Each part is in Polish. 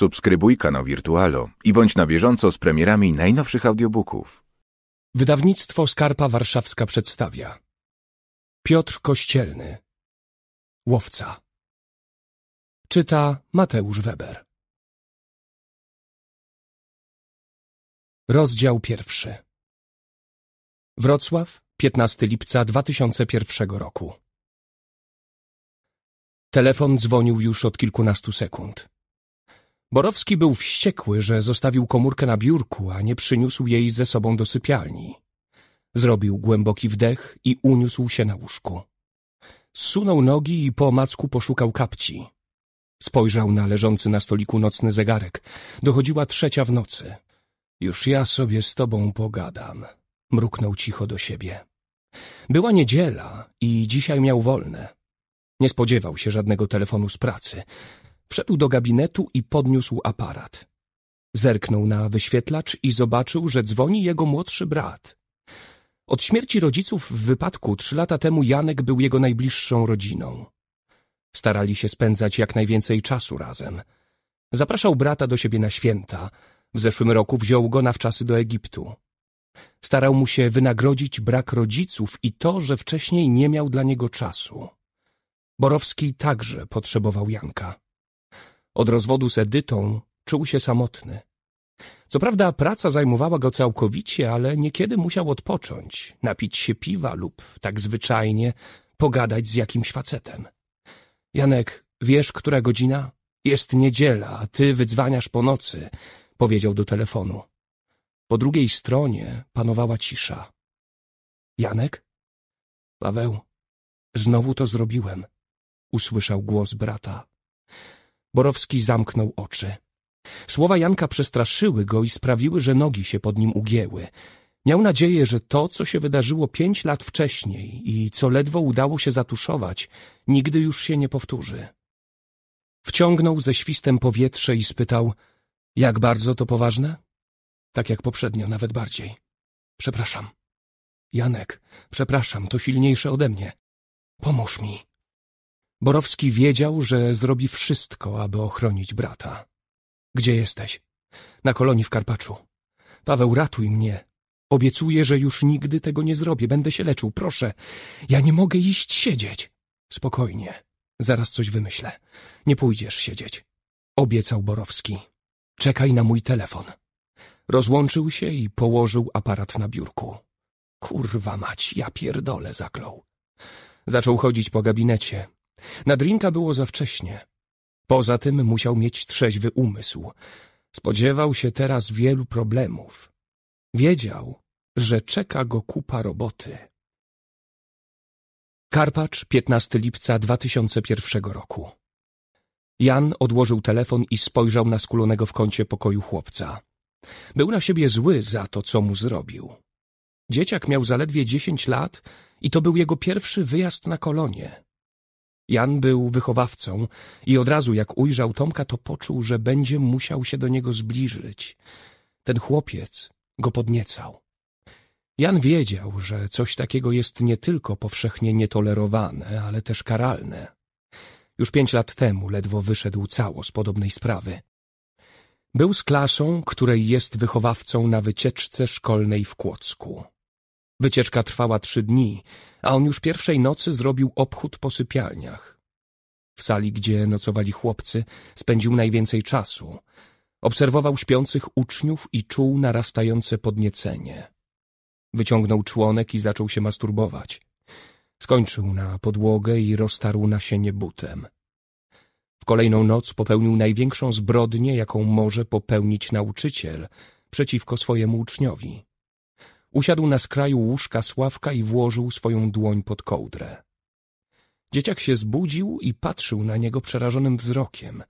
Subskrybuj kanał Wirtualo i bądź na bieżąco z premierami najnowszych audiobooków. Wydawnictwo Skarpa Warszawska przedstawia Piotr Kościelny Łowca Czyta Mateusz Weber Rozdział pierwszy Wrocław, 15 lipca 2001 roku Telefon dzwonił już od kilkunastu sekund. Borowski był wściekły, że zostawił komórkę na biurku, a nie przyniósł jej ze sobą do sypialni. Zrobił głęboki wdech i uniósł się na łóżku. Sunął nogi i po macku poszukał kapci. Spojrzał na leżący na stoliku nocny zegarek. Dochodziła trzecia w nocy. Już ja sobie z tobą pogadam. Mruknął cicho do siebie. Była niedziela i dzisiaj miał wolne. Nie spodziewał się żadnego telefonu z pracy. Wszedł do gabinetu i podniósł aparat. Zerknął na wyświetlacz i zobaczył, że dzwoni jego młodszy brat. Od śmierci rodziców w wypadku trzy lata temu Janek był jego najbliższą rodziną. Starali się spędzać jak najwięcej czasu razem. Zapraszał brata do siebie na święta. W zeszłym roku wziął go na wczasy do Egiptu. Starał mu się wynagrodzić brak rodziców i to, że wcześniej nie miał dla niego czasu. Borowski także potrzebował Janka. Od rozwodu z Edytą czuł się samotny. Co prawda praca zajmowała go całkowicie, ale niekiedy musiał odpocząć, napić się piwa lub, tak zwyczajnie, pogadać z jakimś facetem. Janek, wiesz, która godzina? Jest niedziela, a ty wydzwaniasz po nocy, powiedział do telefonu. Po drugiej stronie panowała cisza. Janek? Paweł, znowu to zrobiłem, usłyszał głos brata. Borowski zamknął oczy. Słowa Janka przestraszyły go i sprawiły, że nogi się pod nim ugięły. Miał nadzieję, że to, co się wydarzyło pięć lat wcześniej i co ledwo udało się zatuszować, nigdy już się nie powtórzy. Wciągnął ze świstem powietrze i spytał — Jak bardzo to poważne? — Tak jak poprzednio, nawet bardziej. — Przepraszam. — Janek, przepraszam, to silniejsze ode mnie. Pomóż mi. Borowski wiedział, że zrobi wszystko, aby ochronić brata. Gdzie jesteś? Na kolonii w Karpaczu. Paweł, ratuj mnie. Obiecuję, że już nigdy tego nie zrobię. Będę się leczył, proszę. Ja nie mogę iść siedzieć. Spokojnie. Zaraz coś wymyślę. Nie pójdziesz siedzieć. Obiecał Borowski. Czekaj na mój telefon. Rozłączył się i położył aparat na biurku. Kurwa mać, ja pierdolę, zaklął. Zaczął chodzić po gabinecie, na drinka było za wcześnie. Poza tym musiał mieć trzeźwy umysł. Spodziewał się teraz wielu problemów. Wiedział, że czeka go kupa roboty. Karpacz, 15 lipca 2001 roku. Jan odłożył telefon i spojrzał na skulonego w kącie pokoju chłopca. Był na siebie zły za to, co mu zrobił. Dzieciak miał zaledwie dziesięć lat i to był jego pierwszy wyjazd na kolonie. Jan był wychowawcą i od razu jak ujrzał Tomka, to poczuł, że będzie musiał się do niego zbliżyć. Ten chłopiec go podniecał. Jan wiedział, że coś takiego jest nie tylko powszechnie nietolerowane, ale też karalne. Już pięć lat temu ledwo wyszedł cało z podobnej sprawy. Był z klasą, której jest wychowawcą na wycieczce szkolnej w Kłodzku. Wycieczka trwała trzy dni, a on już pierwszej nocy zrobił obchód po sypialniach. W sali, gdzie nocowali chłopcy, spędził najwięcej czasu. Obserwował śpiących uczniów i czuł narastające podniecenie. Wyciągnął członek i zaczął się masturbować. Skończył na podłogę i roztarł nasienie butem. W kolejną noc popełnił największą zbrodnię, jaką może popełnić nauczyciel przeciwko swojemu uczniowi. Usiadł na skraju łóżka Sławka i włożył swoją dłoń pod kołdrę. Dzieciak się zbudził i patrzył na niego przerażonym wzrokiem.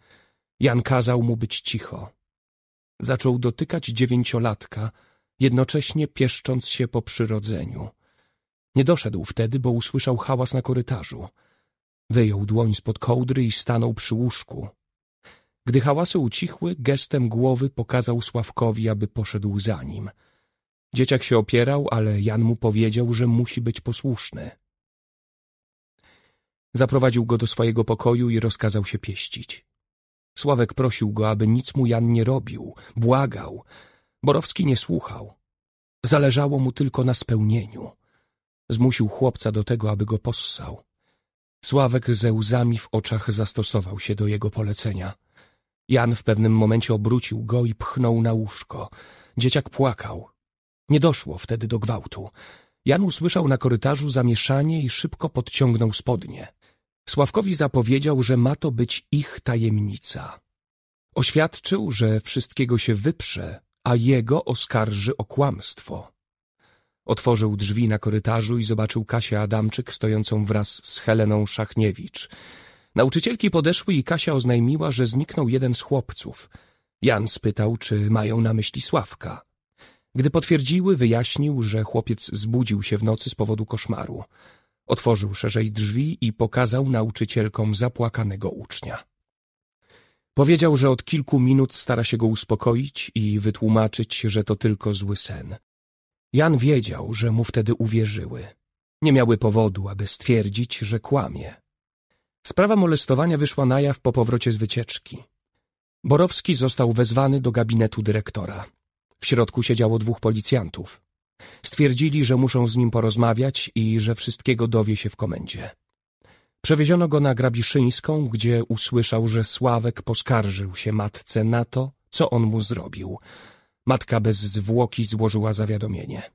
Jan kazał mu być cicho. Zaczął dotykać dziewięciolatka, jednocześnie pieszcząc się po przyrodzeniu. Nie doszedł wtedy, bo usłyszał hałas na korytarzu. Wyjął dłoń spod kołdry i stanął przy łóżku. Gdy hałasy ucichły, gestem głowy pokazał Sławkowi, aby poszedł za nim – Dzieciak się opierał, ale Jan mu powiedział, że musi być posłuszny. Zaprowadził go do swojego pokoju i rozkazał się pieścić. Sławek prosił go, aby nic mu Jan nie robił, błagał. Borowski nie słuchał. Zależało mu tylko na spełnieniu. Zmusił chłopca do tego, aby go possał. Sławek ze łzami w oczach zastosował się do jego polecenia. Jan w pewnym momencie obrócił go i pchnął na łóżko. Dzieciak płakał. Nie doszło wtedy do gwałtu. Jan usłyszał na korytarzu zamieszanie i szybko podciągnął spodnie. Sławkowi zapowiedział, że ma to być ich tajemnica. Oświadczył, że wszystkiego się wyprze, a jego oskarży o kłamstwo. Otworzył drzwi na korytarzu i zobaczył Kasię Adamczyk stojącą wraz z Heleną Szachniewicz. Nauczycielki podeszły i Kasia oznajmiła, że zniknął jeden z chłopców. Jan spytał, czy mają na myśli Sławka. Gdy potwierdziły, wyjaśnił, że chłopiec zbudził się w nocy z powodu koszmaru. Otworzył szerzej drzwi i pokazał nauczycielkom zapłakanego ucznia. Powiedział, że od kilku minut stara się go uspokoić i wytłumaczyć, że to tylko zły sen. Jan wiedział, że mu wtedy uwierzyły. Nie miały powodu, aby stwierdzić, że kłamie. Sprawa molestowania wyszła na jaw po powrocie z wycieczki. Borowski został wezwany do gabinetu dyrektora. W środku siedziało dwóch policjantów. Stwierdzili, że muszą z nim porozmawiać i że wszystkiego dowie się w komendzie. Przewieziono go na Grabiszyńską, gdzie usłyszał, że Sławek poskarżył się matce na to, co on mu zrobił. Matka bez zwłoki złożyła zawiadomienie.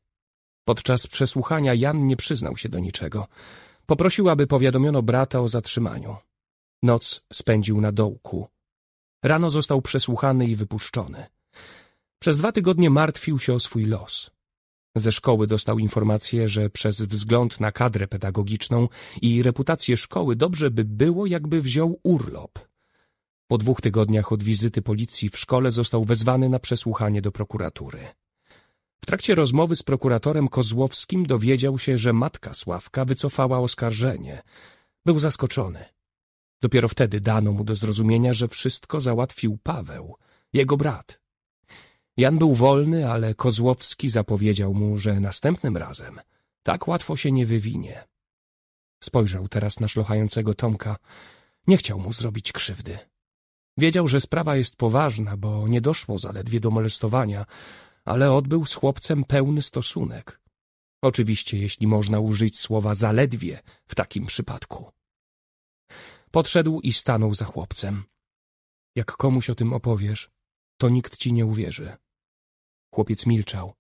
Podczas przesłuchania Jan nie przyznał się do niczego. Poprosił, aby powiadomiono brata o zatrzymaniu. Noc spędził na dołku. Rano został przesłuchany i wypuszczony. Przez dwa tygodnie martwił się o swój los. Ze szkoły dostał informację, że przez wzgląd na kadrę pedagogiczną i reputację szkoły dobrze by było, jakby wziął urlop. Po dwóch tygodniach od wizyty policji w szkole został wezwany na przesłuchanie do prokuratury. W trakcie rozmowy z prokuratorem Kozłowskim dowiedział się, że matka Sławka wycofała oskarżenie. Był zaskoczony. Dopiero wtedy dano mu do zrozumienia, że wszystko załatwił Paweł, jego brat. Jan był wolny, ale Kozłowski zapowiedział mu, że następnym razem tak łatwo się nie wywinie. Spojrzał teraz na szlochającego Tomka. Nie chciał mu zrobić krzywdy. Wiedział, że sprawa jest poważna, bo nie doszło zaledwie do molestowania, ale odbył z chłopcem pełny stosunek. Oczywiście, jeśli można użyć słowa zaledwie w takim przypadku. Podszedł i stanął za chłopcem. Jak komuś o tym opowiesz, to nikt ci nie uwierzy. Chłopiec milczał.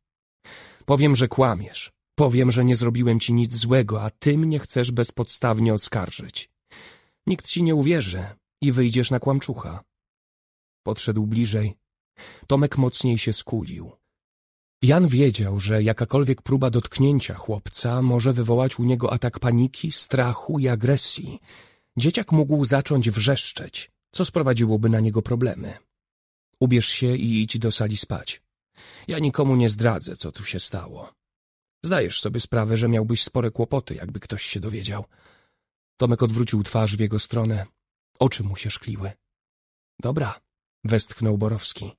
Powiem, że kłamiesz. Powiem, że nie zrobiłem ci nic złego, a ty mnie chcesz bezpodstawnie oskarżyć. Nikt ci nie uwierzy i wyjdziesz na kłamczucha. Podszedł bliżej. Tomek mocniej się skulił. Jan wiedział, że jakakolwiek próba dotknięcia chłopca może wywołać u niego atak paniki, strachu i agresji. Dzieciak mógł zacząć wrzeszczeć, co sprowadziłoby na niego problemy. Ubierz się i idź do sali spać. Ja nikomu nie zdradzę, co tu się stało. Zdajesz sobie sprawę, że miałbyś spore kłopoty, jakby ktoś się dowiedział. Tomek odwrócił twarz w jego stronę. Oczy mu się szkliły. Dobra, westchnął Borowski.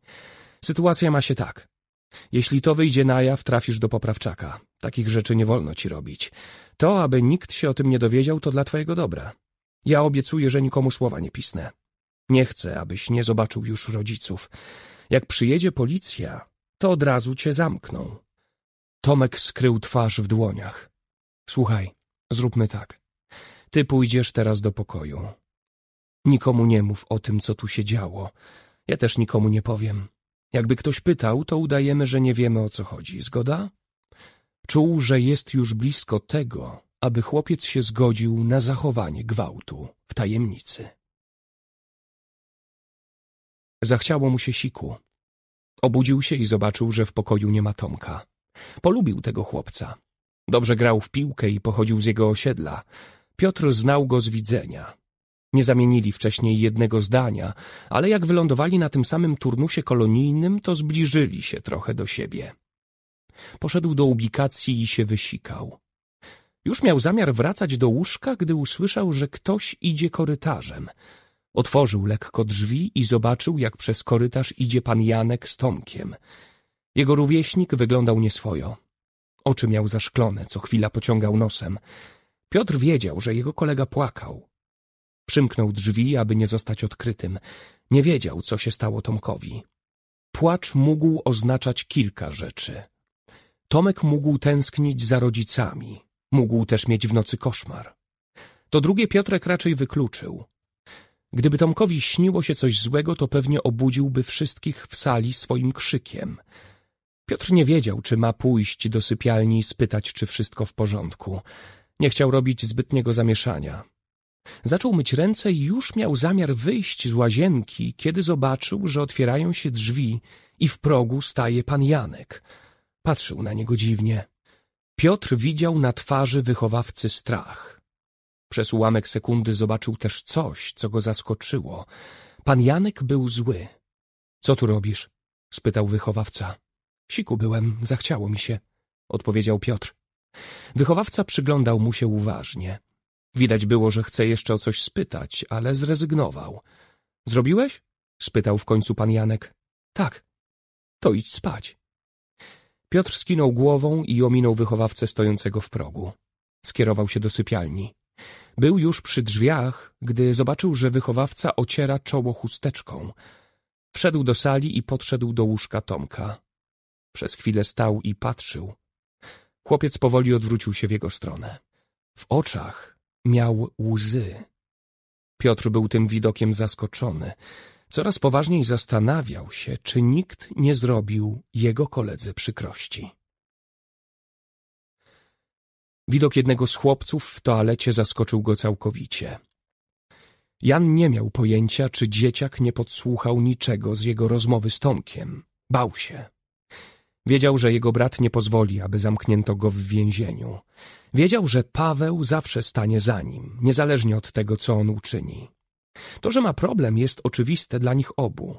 Sytuacja ma się tak. Jeśli to wyjdzie na jaw, trafisz do poprawczaka. Takich rzeczy nie wolno ci robić. To, aby nikt się o tym nie dowiedział, to dla twojego dobra. Ja obiecuję, że nikomu słowa nie pisnę. Nie chcę, abyś nie zobaczył już rodziców. Jak przyjedzie policja, to od razu cię zamkną. Tomek skrył twarz w dłoniach. Słuchaj, zróbmy tak. Ty pójdziesz teraz do pokoju. Nikomu nie mów o tym, co tu się działo. Ja też nikomu nie powiem. Jakby ktoś pytał, to udajemy, że nie wiemy o co chodzi. Zgoda? Czuł, że jest już blisko tego, aby chłopiec się zgodził na zachowanie gwałtu w tajemnicy. Zachciało mu się siku. Obudził się i zobaczył, że w pokoju nie ma Tomka. Polubił tego chłopca. Dobrze grał w piłkę i pochodził z jego osiedla. Piotr znał go z widzenia. Nie zamienili wcześniej jednego zdania, ale jak wylądowali na tym samym turnusie kolonijnym, to zbliżyli się trochę do siebie. Poszedł do ubikacji i się wysikał. Już miał zamiar wracać do łóżka, gdy usłyszał, że ktoś idzie korytarzem – Otworzył lekko drzwi i zobaczył, jak przez korytarz idzie pan Janek z Tomkiem. Jego rówieśnik wyglądał nieswojo. Oczy miał zaszklone, co chwila pociągał nosem. Piotr wiedział, że jego kolega płakał. Przymknął drzwi, aby nie zostać odkrytym. Nie wiedział, co się stało Tomkowi. Płacz mógł oznaczać kilka rzeczy. Tomek mógł tęsknić za rodzicami. Mógł też mieć w nocy koszmar. To drugie Piotrek raczej wykluczył. Gdyby Tomkowi śniło się coś złego, to pewnie obudziłby wszystkich w sali swoim krzykiem. Piotr nie wiedział, czy ma pójść do sypialni i spytać, czy wszystko w porządku. Nie chciał robić zbytniego zamieszania. Zaczął myć ręce i już miał zamiar wyjść z łazienki, kiedy zobaczył, że otwierają się drzwi i w progu staje pan Janek. Patrzył na niego dziwnie. Piotr widział na twarzy wychowawcy strach. Przez ułamek sekundy zobaczył też coś, co go zaskoczyło. Pan Janek był zły. Co tu robisz? spytał wychowawca. Siku byłem, zachciało mi się, odpowiedział Piotr. Wychowawca przyglądał mu się uważnie. Widać było, że chce jeszcze o coś spytać, ale zrezygnował. Zrobiłeś? spytał w końcu pan Janek. Tak. To idź spać. Piotr skinął głową i ominął wychowawcę stojącego w progu. Skierował się do sypialni. Był już przy drzwiach, gdy zobaczył, że wychowawca ociera czoło chusteczką. Wszedł do sali i podszedł do łóżka Tomka. Przez chwilę stał i patrzył. Chłopiec powoli odwrócił się w jego stronę. W oczach miał łzy. Piotr był tym widokiem zaskoczony. Coraz poważniej zastanawiał się, czy nikt nie zrobił jego koledze przykrości. Widok jednego z chłopców w toalecie zaskoczył go całkowicie. Jan nie miał pojęcia, czy dzieciak nie podsłuchał niczego z jego rozmowy z Tomkiem. Bał się. Wiedział, że jego brat nie pozwoli, aby zamknięto go w więzieniu. Wiedział, że Paweł zawsze stanie za nim, niezależnie od tego, co on uczyni. To, że ma problem, jest oczywiste dla nich obu.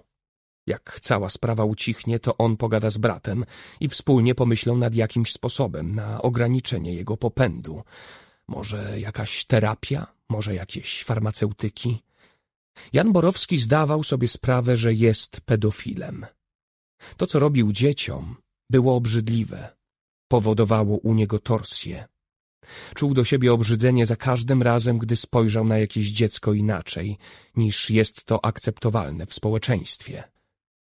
Jak cała sprawa ucichnie, to on pogada z bratem i wspólnie pomyślą nad jakimś sposobem na ograniczenie jego popędu. Może jakaś terapia, może jakieś farmaceutyki. Jan Borowski zdawał sobie sprawę, że jest pedofilem. To, co robił dzieciom, było obrzydliwe. Powodowało u niego torsję. Czuł do siebie obrzydzenie za każdym razem, gdy spojrzał na jakieś dziecko inaczej, niż jest to akceptowalne w społeczeństwie.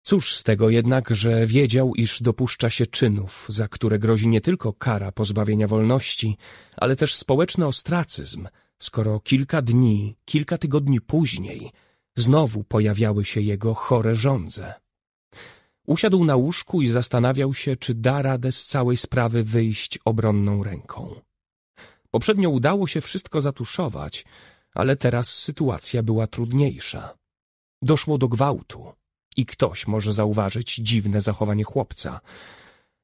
Cóż z tego jednak, że wiedział, iż dopuszcza się czynów, za które grozi nie tylko kara pozbawienia wolności, ale też społeczny ostracyzm, skoro kilka dni, kilka tygodni później znowu pojawiały się jego chore żądze. Usiadł na łóżku i zastanawiał się, czy da radę z całej sprawy wyjść obronną ręką. Poprzednio udało się wszystko zatuszować, ale teraz sytuacja była trudniejsza. Doszło do gwałtu i ktoś może zauważyć dziwne zachowanie chłopca.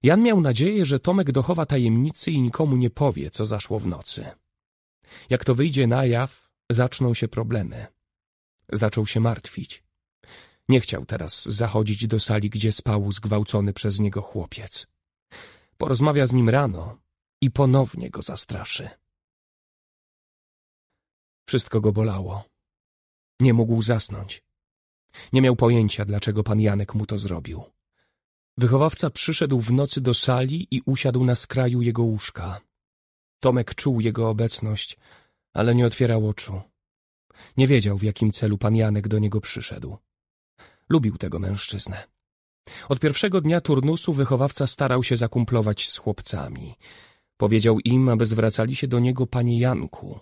Jan miał nadzieję, że Tomek dochowa tajemnicy i nikomu nie powie, co zaszło w nocy. Jak to wyjdzie na jaw, zaczną się problemy. Zaczął się martwić. Nie chciał teraz zachodzić do sali, gdzie spał zgwałcony przez niego chłopiec. Porozmawia z nim rano i ponownie go zastraszy. Wszystko go bolało. Nie mógł zasnąć. Nie miał pojęcia, dlaczego pan Janek mu to zrobił. Wychowawca przyszedł w nocy do sali i usiadł na skraju jego łóżka. Tomek czuł jego obecność, ale nie otwierał oczu. Nie wiedział, w jakim celu pan Janek do niego przyszedł. Lubił tego mężczyznę. Od pierwszego dnia turnusu wychowawca starał się zakumplować z chłopcami. Powiedział im, aby zwracali się do niego panie Janku.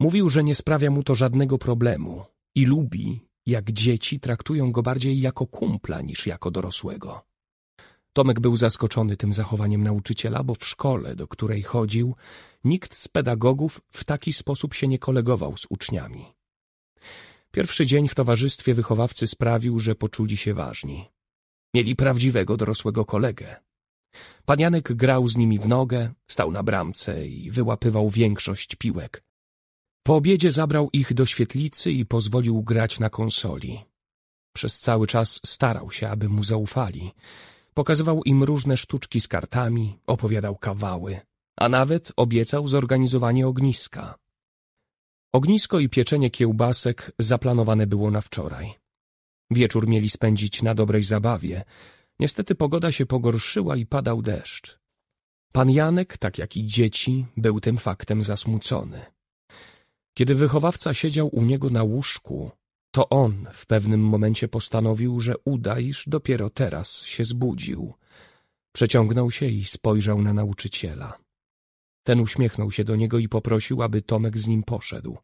Mówił, że nie sprawia mu to żadnego problemu i lubi, jak dzieci traktują go bardziej jako kumpla niż jako dorosłego. Tomek był zaskoczony tym zachowaniem nauczyciela, bo w szkole, do której chodził, nikt z pedagogów w taki sposób się nie kolegował z uczniami. Pierwszy dzień w towarzystwie wychowawcy sprawił, że poczuli się ważni. Mieli prawdziwego dorosłego kolegę. Pan Janek grał z nimi w nogę, stał na bramce i wyłapywał większość piłek. Po obiedzie zabrał ich do świetlicy i pozwolił grać na konsoli. Przez cały czas starał się, aby mu zaufali. Pokazywał im różne sztuczki z kartami, opowiadał kawały, a nawet obiecał zorganizowanie ogniska. Ognisko i pieczenie kiełbasek zaplanowane było na wczoraj. Wieczór mieli spędzić na dobrej zabawie. Niestety pogoda się pogorszyła i padał deszcz. Pan Janek, tak jak i dzieci, był tym faktem zasmucony. Kiedy wychowawca siedział u niego na łóżku, to on w pewnym momencie postanowił, że uda, iż dopiero teraz się zbudził. Przeciągnął się i spojrzał na nauczyciela. Ten uśmiechnął się do niego i poprosił, aby Tomek z nim poszedł.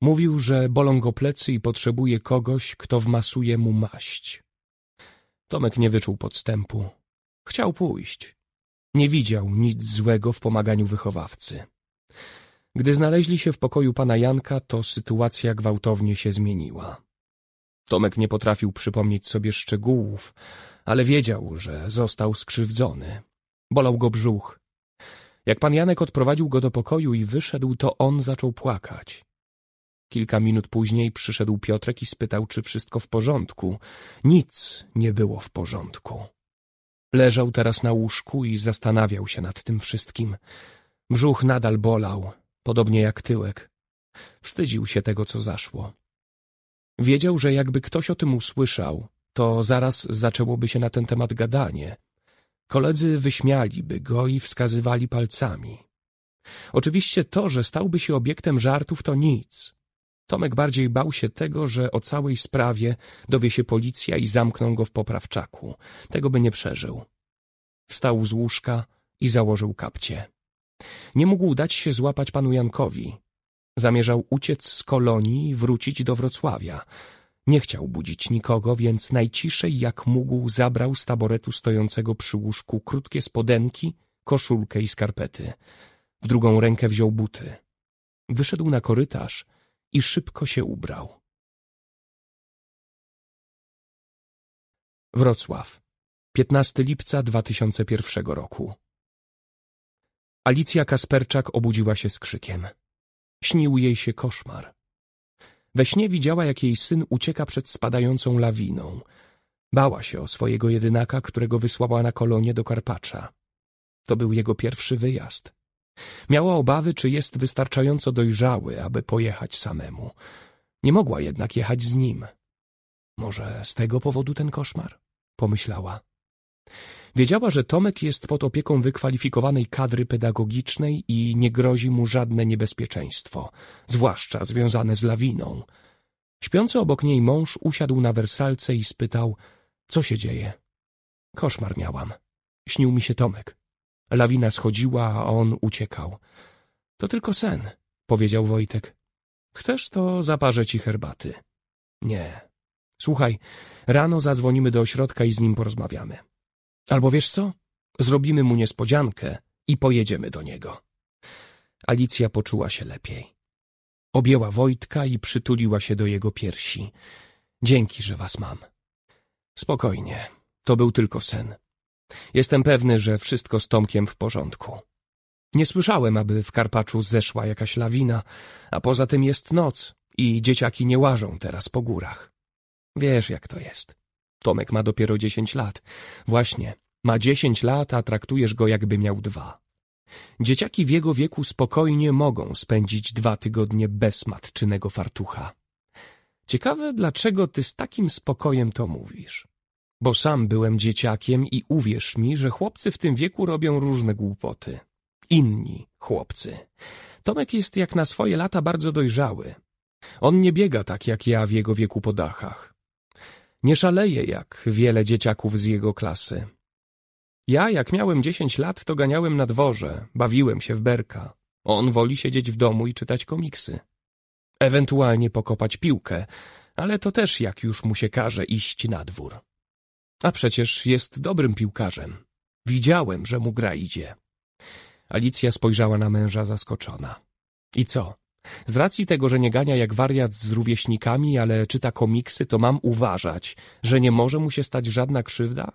Mówił, że bolą go plecy i potrzebuje kogoś, kto wmasuje mu maść. Tomek nie wyczuł podstępu. Chciał pójść. Nie widział nic złego w pomaganiu wychowawcy. Gdy znaleźli się w pokoju pana Janka, to sytuacja gwałtownie się zmieniła. Tomek nie potrafił przypomnieć sobie szczegółów, ale wiedział, że został skrzywdzony. Bolał go brzuch. Jak pan Janek odprowadził go do pokoju i wyszedł, to on zaczął płakać. Kilka minut później przyszedł Piotrek i spytał, czy wszystko w porządku. Nic nie było w porządku. Leżał teraz na łóżku i zastanawiał się nad tym wszystkim. Brzuch nadal bolał, podobnie jak tyłek. Wstydził się tego, co zaszło. Wiedział, że jakby ktoś o tym usłyszał, to zaraz zaczęłoby się na ten temat gadanie. Koledzy wyśmialiby go i wskazywali palcami. Oczywiście to, że stałby się obiektem żartów, to nic. Tomek bardziej bał się tego, że o całej sprawie dowie się policja i zamkną go w poprawczaku. Tego by nie przeżył. Wstał z łóżka i założył kapcie. Nie mógł dać się złapać panu Jankowi. Zamierzał uciec z kolonii i wrócić do Wrocławia. Nie chciał budzić nikogo, więc najciszej jak mógł zabrał z taboretu stojącego przy łóżku krótkie spodenki, koszulkę i skarpety. W drugą rękę wziął buty. Wyszedł na korytarz i szybko się ubrał. Wrocław, 15 lipca 2001 roku. Alicja Kasperczak obudziła się z krzykiem. Śnił jej się koszmar. We śnie widziała, jak jej syn ucieka przed spadającą lawiną. Bała się o swojego jedynaka, którego wysłała na kolonie do Karpacza. To był jego pierwszy wyjazd. Miała obawy, czy jest wystarczająco dojrzały, aby pojechać samemu. Nie mogła jednak jechać z nim. Może z tego powodu ten koszmar? Pomyślała. Wiedziała, że Tomek jest pod opieką wykwalifikowanej kadry pedagogicznej i nie grozi mu żadne niebezpieczeństwo, zwłaszcza związane z lawiną. Śpiący obok niej mąż usiadł na wersalce i spytał, co się dzieje. Koszmar miałam. Śnił mi się Tomek. Lawina schodziła, a on uciekał. To tylko sen, powiedział Wojtek. Chcesz, to zaparzę ci herbaty. Nie. Słuchaj, rano zadzwonimy do ośrodka i z nim porozmawiamy. Albo wiesz co? Zrobimy mu niespodziankę i pojedziemy do niego. Alicja poczuła się lepiej. Objęła Wojtka i przytuliła się do jego piersi. Dzięki, że was mam. Spokojnie, to był tylko sen. Jestem pewny, że wszystko z Tomkiem w porządku. Nie słyszałem, aby w Karpaczu zeszła jakaś lawina, a poza tym jest noc i dzieciaki nie łażą teraz po górach. Wiesz, jak to jest. Tomek ma dopiero dziesięć lat. Właśnie, ma dziesięć lat, a traktujesz go jakby miał dwa. Dzieciaki w jego wieku spokojnie mogą spędzić dwa tygodnie bez matczynego fartucha. Ciekawe, dlaczego ty z takim spokojem to mówisz. Bo sam byłem dzieciakiem i uwierz mi, że chłopcy w tym wieku robią różne głupoty. Inni chłopcy. Tomek jest jak na swoje lata bardzo dojrzały. On nie biega tak jak ja w jego wieku po dachach. Nie szaleje jak wiele dzieciaków z jego klasy. Ja, jak miałem dziesięć lat, to ganiałem na dworze, bawiłem się w berka. On woli siedzieć w domu i czytać komiksy. Ewentualnie pokopać piłkę, ale to też jak już mu się każe iść na dwór. A przecież jest dobrym piłkarzem. Widziałem, że mu gra idzie. Alicja spojrzała na męża zaskoczona. I co? Z racji tego, że nie gania jak wariat z rówieśnikami, ale czyta komiksy, to mam uważać, że nie może mu się stać żadna krzywda?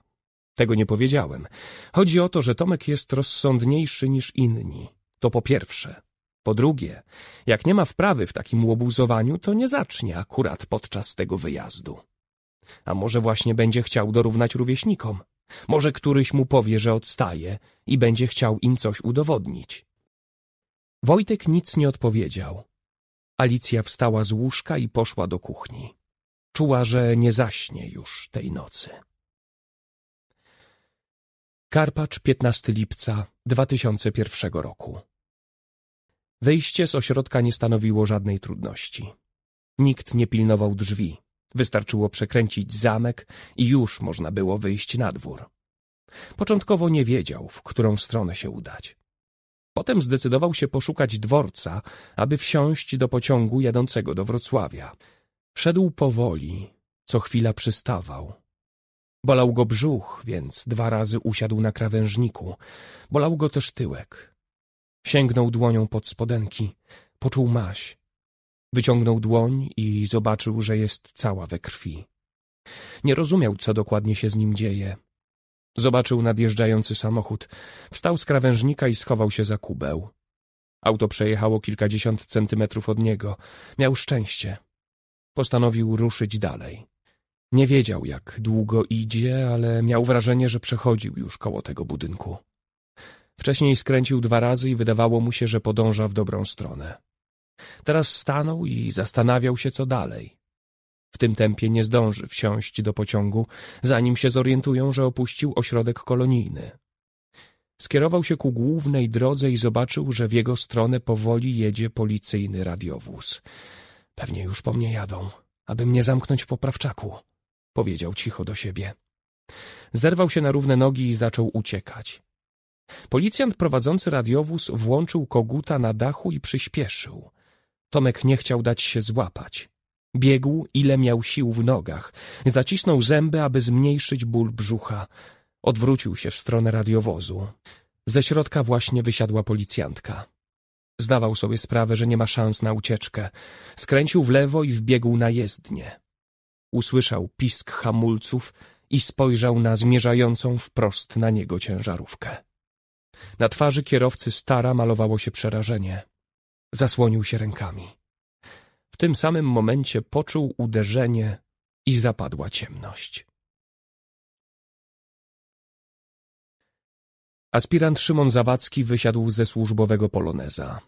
Tego nie powiedziałem. Chodzi o to, że Tomek jest rozsądniejszy niż inni. To po pierwsze. Po drugie, jak nie ma wprawy w takim łobuzowaniu, to nie zacznie akurat podczas tego wyjazdu. A może właśnie będzie chciał dorównać rówieśnikom? Może któryś mu powie, że odstaje i będzie chciał im coś udowodnić. Wojtek nic nie odpowiedział. Alicja wstała z łóżka i poszła do kuchni. Czuła, że nie zaśnie już tej nocy. Karpacz, 15 lipca 2001 roku. Wyjście z ośrodka nie stanowiło żadnej trudności. Nikt nie pilnował drzwi. Wystarczyło przekręcić zamek i już można było wyjść na dwór. Początkowo nie wiedział, w którą stronę się udać. Potem zdecydował się poszukać dworca, aby wsiąść do pociągu jadącego do Wrocławia. Szedł powoli, co chwila przystawał. Bolał go brzuch, więc dwa razy usiadł na krawężniku. Bolał go też tyłek. Sięgnął dłonią pod spodenki, poczuł maś. Wyciągnął dłoń i zobaczył, że jest cała we krwi. Nie rozumiał, co dokładnie się z nim dzieje. Zobaczył nadjeżdżający samochód. Wstał z krawężnika i schował się za kubeł. Auto przejechało kilkadziesiąt centymetrów od niego. Miał szczęście. Postanowił ruszyć dalej. Nie wiedział, jak długo idzie, ale miał wrażenie, że przechodził już koło tego budynku. Wcześniej skręcił dwa razy i wydawało mu się, że podąża w dobrą stronę. Teraz stanął i zastanawiał się, co dalej. W tym tempie nie zdąży wsiąść do pociągu, zanim się zorientują, że opuścił ośrodek kolonijny. Skierował się ku głównej drodze i zobaczył, że w jego stronę powoli jedzie policyjny radiowóz. Pewnie już po mnie jadą, aby mnie zamknąć w poprawczaku, powiedział cicho do siebie. Zerwał się na równe nogi i zaczął uciekać. Policjant prowadzący radiowóz włączył koguta na dachu i przyspieszył. Tomek nie chciał dać się złapać. Biegł, ile miał sił w nogach. Zacisnął zęby, aby zmniejszyć ból brzucha. Odwrócił się w stronę radiowozu. Ze środka właśnie wysiadła policjantka. Zdawał sobie sprawę, że nie ma szans na ucieczkę. Skręcił w lewo i wbiegł na jezdnię. Usłyszał pisk hamulców i spojrzał na zmierzającą wprost na niego ciężarówkę. Na twarzy kierowcy stara malowało się przerażenie. Zasłonił się rękami. W tym samym momencie poczuł uderzenie i zapadła ciemność. Aspirant Szymon Zawadzki wysiadł ze służbowego poloneza.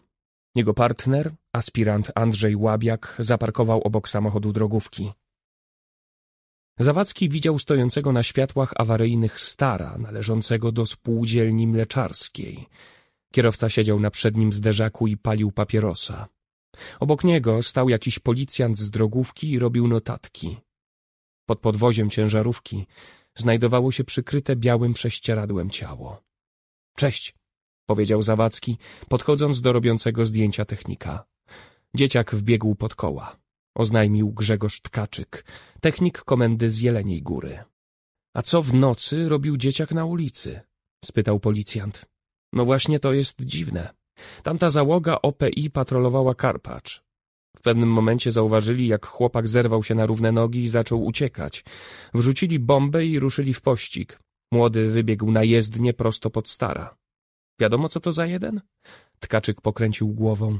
Jego partner, aspirant Andrzej Łabiak, zaparkował obok samochodu drogówki. Zawadzki widział stojącego na światłach awaryjnych stara, należącego do spółdzielni mleczarskiej. Kierowca siedział na przednim zderzaku i palił papierosa. Obok niego stał jakiś policjant z drogówki i robił notatki. Pod podwoziem ciężarówki znajdowało się przykryte białym prześcieradłem ciało. Cześć, powiedział Zawadzki, podchodząc do robiącego zdjęcia technika. Dzieciak wbiegł pod koła. Oznajmił Grzegorz Tkaczyk, technik komendy z Jeleniej Góry. A co w nocy robił dzieciak na ulicy? spytał policjant. No właśnie to jest dziwne. Tamta załoga OPI patrolowała Karpacz. W pewnym momencie zauważyli, jak chłopak zerwał się na równe nogi i zaczął uciekać. Wrzucili bombę i ruszyli w pościg. Młody wybiegł na jezdnię prosto pod stara. Wiadomo, co to za jeden? Tkaczyk pokręcił głową.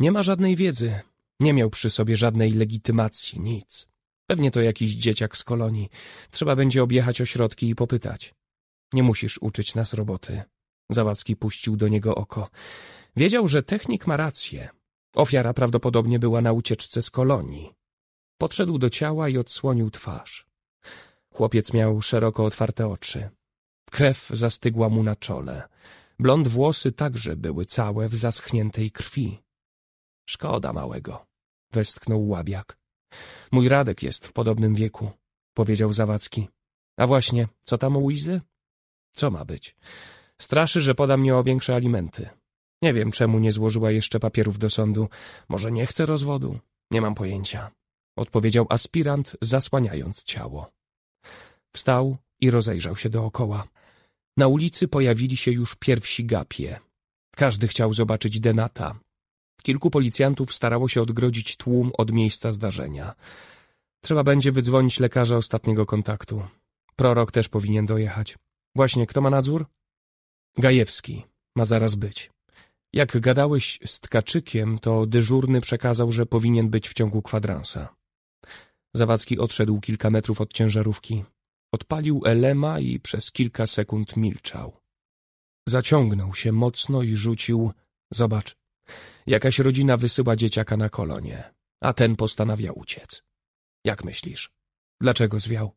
Nie ma żadnej wiedzy. Nie miał przy sobie żadnej legitymacji, nic. Pewnie to jakiś dzieciak z kolonii. Trzeba będzie objechać ośrodki i popytać. Nie musisz uczyć nas roboty. Zawadzki puścił do niego oko. Wiedział, że technik ma rację. Ofiara prawdopodobnie była na ucieczce z kolonii. Podszedł do ciała i odsłonił twarz. Chłopiec miał szeroko otwarte oczy. Krew zastygła mu na czole. Blond włosy także były całe w zaschniętej krwi. Szkoda małego, westchnął łabiak. Mój Radek jest w podobnym wieku, powiedział Zawadzki. A właśnie, co tam u Łizy? Co ma być? Straszy, że poda mnie o większe alimenty. Nie wiem, czemu nie złożyła jeszcze papierów do sądu. Może nie chce rozwodu? Nie mam pojęcia. Odpowiedział aspirant, zasłaniając ciało. Wstał i rozejrzał się dookoła. Na ulicy pojawili się już pierwsi gapie. Każdy chciał zobaczyć Denata. Kilku policjantów starało się odgrodzić tłum od miejsca zdarzenia. Trzeba będzie wydzwonić lekarza ostatniego kontaktu. Prorok też powinien dojechać. Właśnie, kto ma nadzór? Gajewski. Ma zaraz być. Jak gadałeś z Tkaczykiem, to dyżurny przekazał, że powinien być w ciągu kwadransa. Zawadzki odszedł kilka metrów od ciężarówki. Odpalił elema i przez kilka sekund milczał. Zaciągnął się mocno i rzucił Zobacz, jakaś rodzina wysyła dzieciaka na kolonie, a ten postanawia uciec. Jak myślisz? Dlaczego zwiał?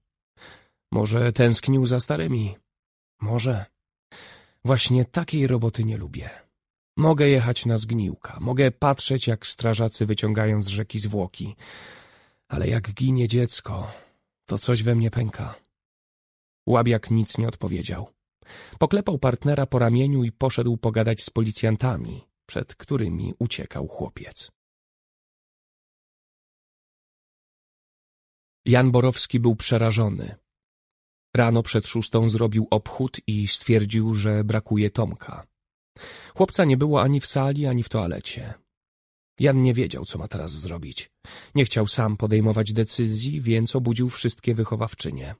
Może tęsknił za starymi? Może. Właśnie takiej roboty nie lubię. Mogę jechać na zgniłka, mogę patrzeć, jak strażacy wyciągają z rzeki zwłoki, ale jak ginie dziecko, to coś we mnie pęka. Łabiak nic nie odpowiedział. Poklepał partnera po ramieniu i poszedł pogadać z policjantami, przed którymi uciekał chłopiec. Jan Borowski był przerażony. Rano przed szóstą zrobił obchód i stwierdził, że brakuje Tomka. Chłopca nie było ani w sali, ani w toalecie. Jan nie wiedział, co ma teraz zrobić. Nie chciał sam podejmować decyzji, więc obudził wszystkie wychowawczynie.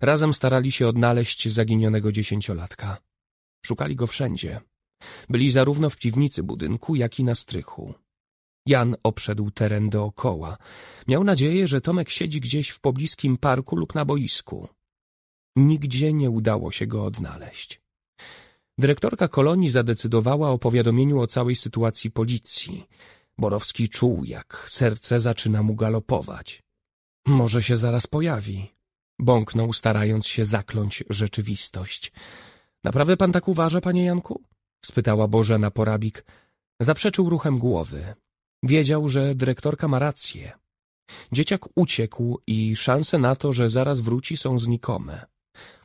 Razem starali się odnaleźć zaginionego dziesięciolatka. Szukali go wszędzie. Byli zarówno w piwnicy budynku, jak i na strychu. Jan obszedł teren dookoła. Miał nadzieję, że Tomek siedzi gdzieś w pobliskim parku lub na boisku. Nigdzie nie udało się go odnaleźć. Dyrektorka kolonii zadecydowała o powiadomieniu o całej sytuacji policji. Borowski czuł, jak serce zaczyna mu galopować. Może się zaraz pojawi. Bąknął, starając się zakląć rzeczywistość. Naprawdę pan tak uważa, panie Janku? spytała Bożena Porabik. Zaprzeczył ruchem głowy. Wiedział, że dyrektorka ma rację. Dzieciak uciekł i szanse na to, że zaraz wróci są znikome.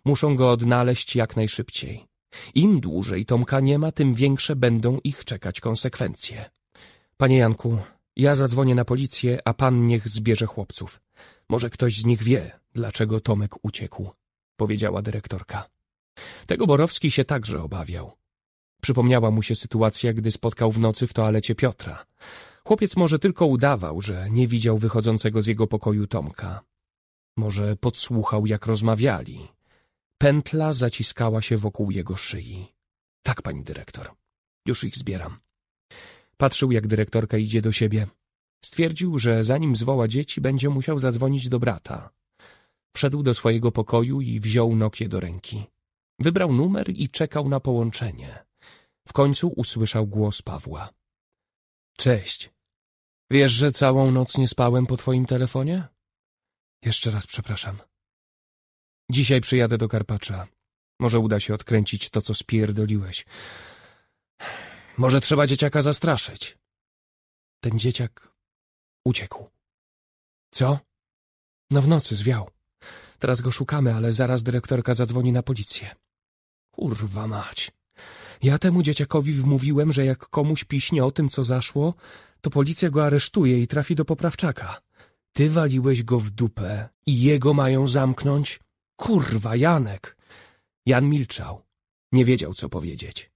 Muszą go odnaleźć jak najszybciej. Im dłużej Tomka nie ma, tym większe będą ich czekać konsekwencje. Panie Janku, ja zadzwonię na policję, a pan niech zbierze chłopców. Może ktoś z nich wie, dlaczego Tomek uciekł, powiedziała dyrektorka. Tego Borowski się także obawiał. Przypomniała mu się sytuacja, gdy spotkał w nocy w toalecie Piotra. Chłopiec może tylko udawał, że nie widział wychodzącego z jego pokoju Tomka. Może podsłuchał, jak rozmawiali. Pętla zaciskała się wokół jego szyi. Tak, pani dyrektor. Już ich zbieram. Patrzył, jak dyrektorka idzie do siebie. Stwierdził, że zanim zwoła dzieci, będzie musiał zadzwonić do brata. Wszedł do swojego pokoju i wziął Nokie do ręki. Wybrał numer i czekał na połączenie. W końcu usłyszał głos Pawła. Cześć. Wiesz, że całą noc nie spałem po twoim telefonie? Jeszcze raz przepraszam. Dzisiaj przyjadę do Karpacza. Może uda się odkręcić to, co spierdoliłeś. Może trzeba dzieciaka zastraszyć. Ten dzieciak uciekł. Co? No w nocy zwiał. Teraz go szukamy, ale zaraz dyrektorka zadzwoni na policję. Kurwa mać. Ja temu dzieciakowi wmówiłem, że jak komuś piśnie o tym, co zaszło, to policja go aresztuje i trafi do poprawczaka. Ty waliłeś go w dupę i jego mają zamknąć? Kurwa, Janek! Jan milczał. Nie wiedział, co powiedzieć.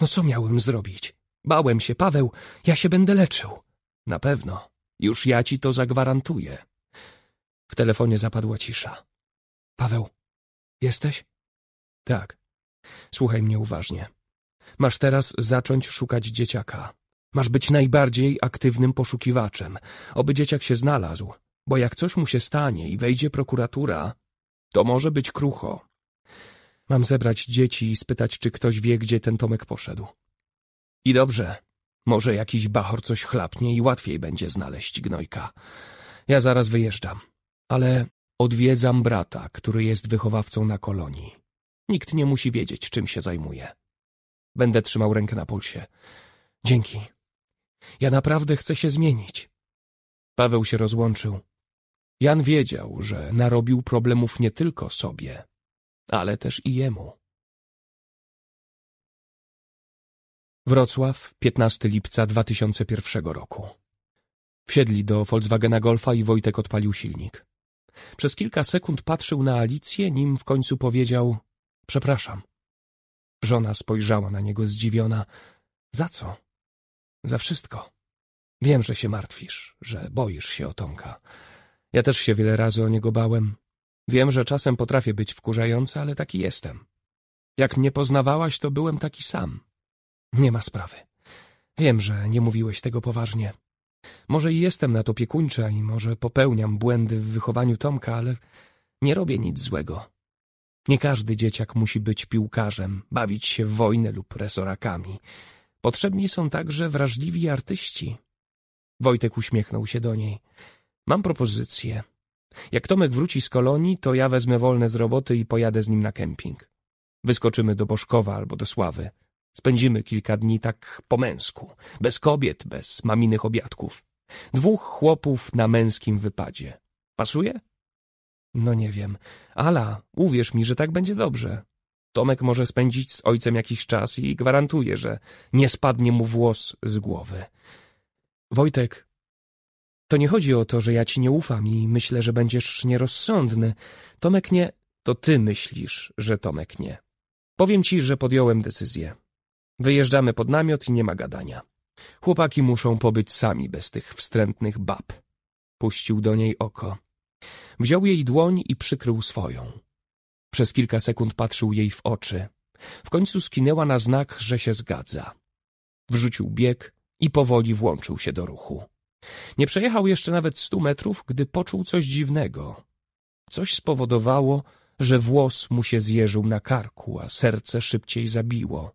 No co miałem zrobić? Bałem się, Paweł, ja się będę leczył. Na pewno. Już ja ci to zagwarantuję. W telefonie zapadła cisza. Paweł, jesteś? Tak. Słuchaj mnie uważnie. Masz teraz zacząć szukać dzieciaka. Masz być najbardziej aktywnym poszukiwaczem, oby dzieciak się znalazł, bo jak coś mu się stanie i wejdzie prokuratura, to może być krucho. Mam zebrać dzieci i spytać, czy ktoś wie, gdzie ten Tomek poszedł. I dobrze. Może jakiś bachor coś chlapnie i łatwiej będzie znaleźć gnojka. Ja zaraz wyjeżdżam. Ale odwiedzam brata, który jest wychowawcą na kolonii. Nikt nie musi wiedzieć, czym się zajmuje. Będę trzymał rękę na pulsie. Dzięki. Ja naprawdę chcę się zmienić. Paweł się rozłączył Jan wiedział, że narobił problemów nie tylko sobie, ale też i jemu. Wrocław, 15 lipca 2001 roku. Wsiedli do Volkswagena Golfa i Wojtek odpalił silnik. Przez kilka sekund patrzył na Alicję, nim w końcu powiedział — przepraszam. Żona spojrzała na niego zdziwiona. — Za co? — Za wszystko. Wiem, że się martwisz, że boisz się o Tomka. Ja też się wiele razy o niego bałem. Wiem, że czasem potrafię być wkurzający, ale taki jestem. Jak mnie poznawałaś, to byłem taki sam. Nie ma sprawy. Wiem, że nie mówiłeś tego poważnie. Może i jestem nadopiekuńcza i może popełniam błędy w wychowaniu Tomka, ale nie robię nic złego. Nie każdy dzieciak musi być piłkarzem, bawić się w wojnę lub resorakami. Potrzebni są także wrażliwi artyści. Wojtek uśmiechnął się do niej. Mam propozycję. Jak Tomek wróci z kolonii, to ja wezmę wolne z roboty i pojadę z nim na kemping. Wyskoczymy do Bożkowa albo do Sławy. Spędzimy kilka dni tak po męsku, bez kobiet, bez maminych obiadków. Dwóch chłopów na męskim wypadzie. Pasuje? No nie wiem. Ala, uwierz mi, że tak będzie dobrze. Tomek może spędzić z ojcem jakiś czas i gwarantuję, że nie spadnie mu włos z głowy. Wojtek to nie chodzi o to, że ja ci nie ufam i myślę, że będziesz nierozsądny. Tomek nie, to ty myślisz, że Tomek nie. Powiem ci, że podjąłem decyzję. Wyjeżdżamy pod namiot i nie ma gadania. Chłopaki muszą pobyć sami bez tych wstrętnych bab. Puścił do niej oko. Wziął jej dłoń i przykrył swoją. Przez kilka sekund patrzył jej w oczy. W końcu skinęła na znak, że się zgadza. Wrzucił bieg i powoli włączył się do ruchu. Nie przejechał jeszcze nawet stu metrów, gdy poczuł coś dziwnego. Coś spowodowało, że włos mu się zjeżył na karku, a serce szybciej zabiło.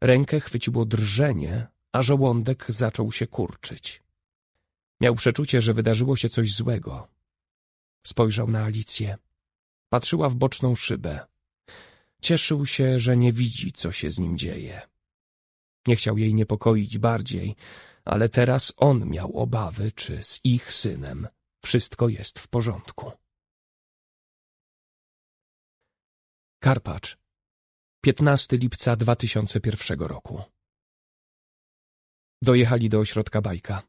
Rękę chwyciło drżenie, a żołądek zaczął się kurczyć. Miał przeczucie, że wydarzyło się coś złego. Spojrzał na Alicję. Patrzyła w boczną szybę. Cieszył się, że nie widzi, co się z nim dzieje. Nie chciał jej niepokoić bardziej, ale teraz on miał obawy, czy z ich synem wszystko jest w porządku. Karpacz, 15 lipca 2001 roku. Dojechali do ośrodka Bajka.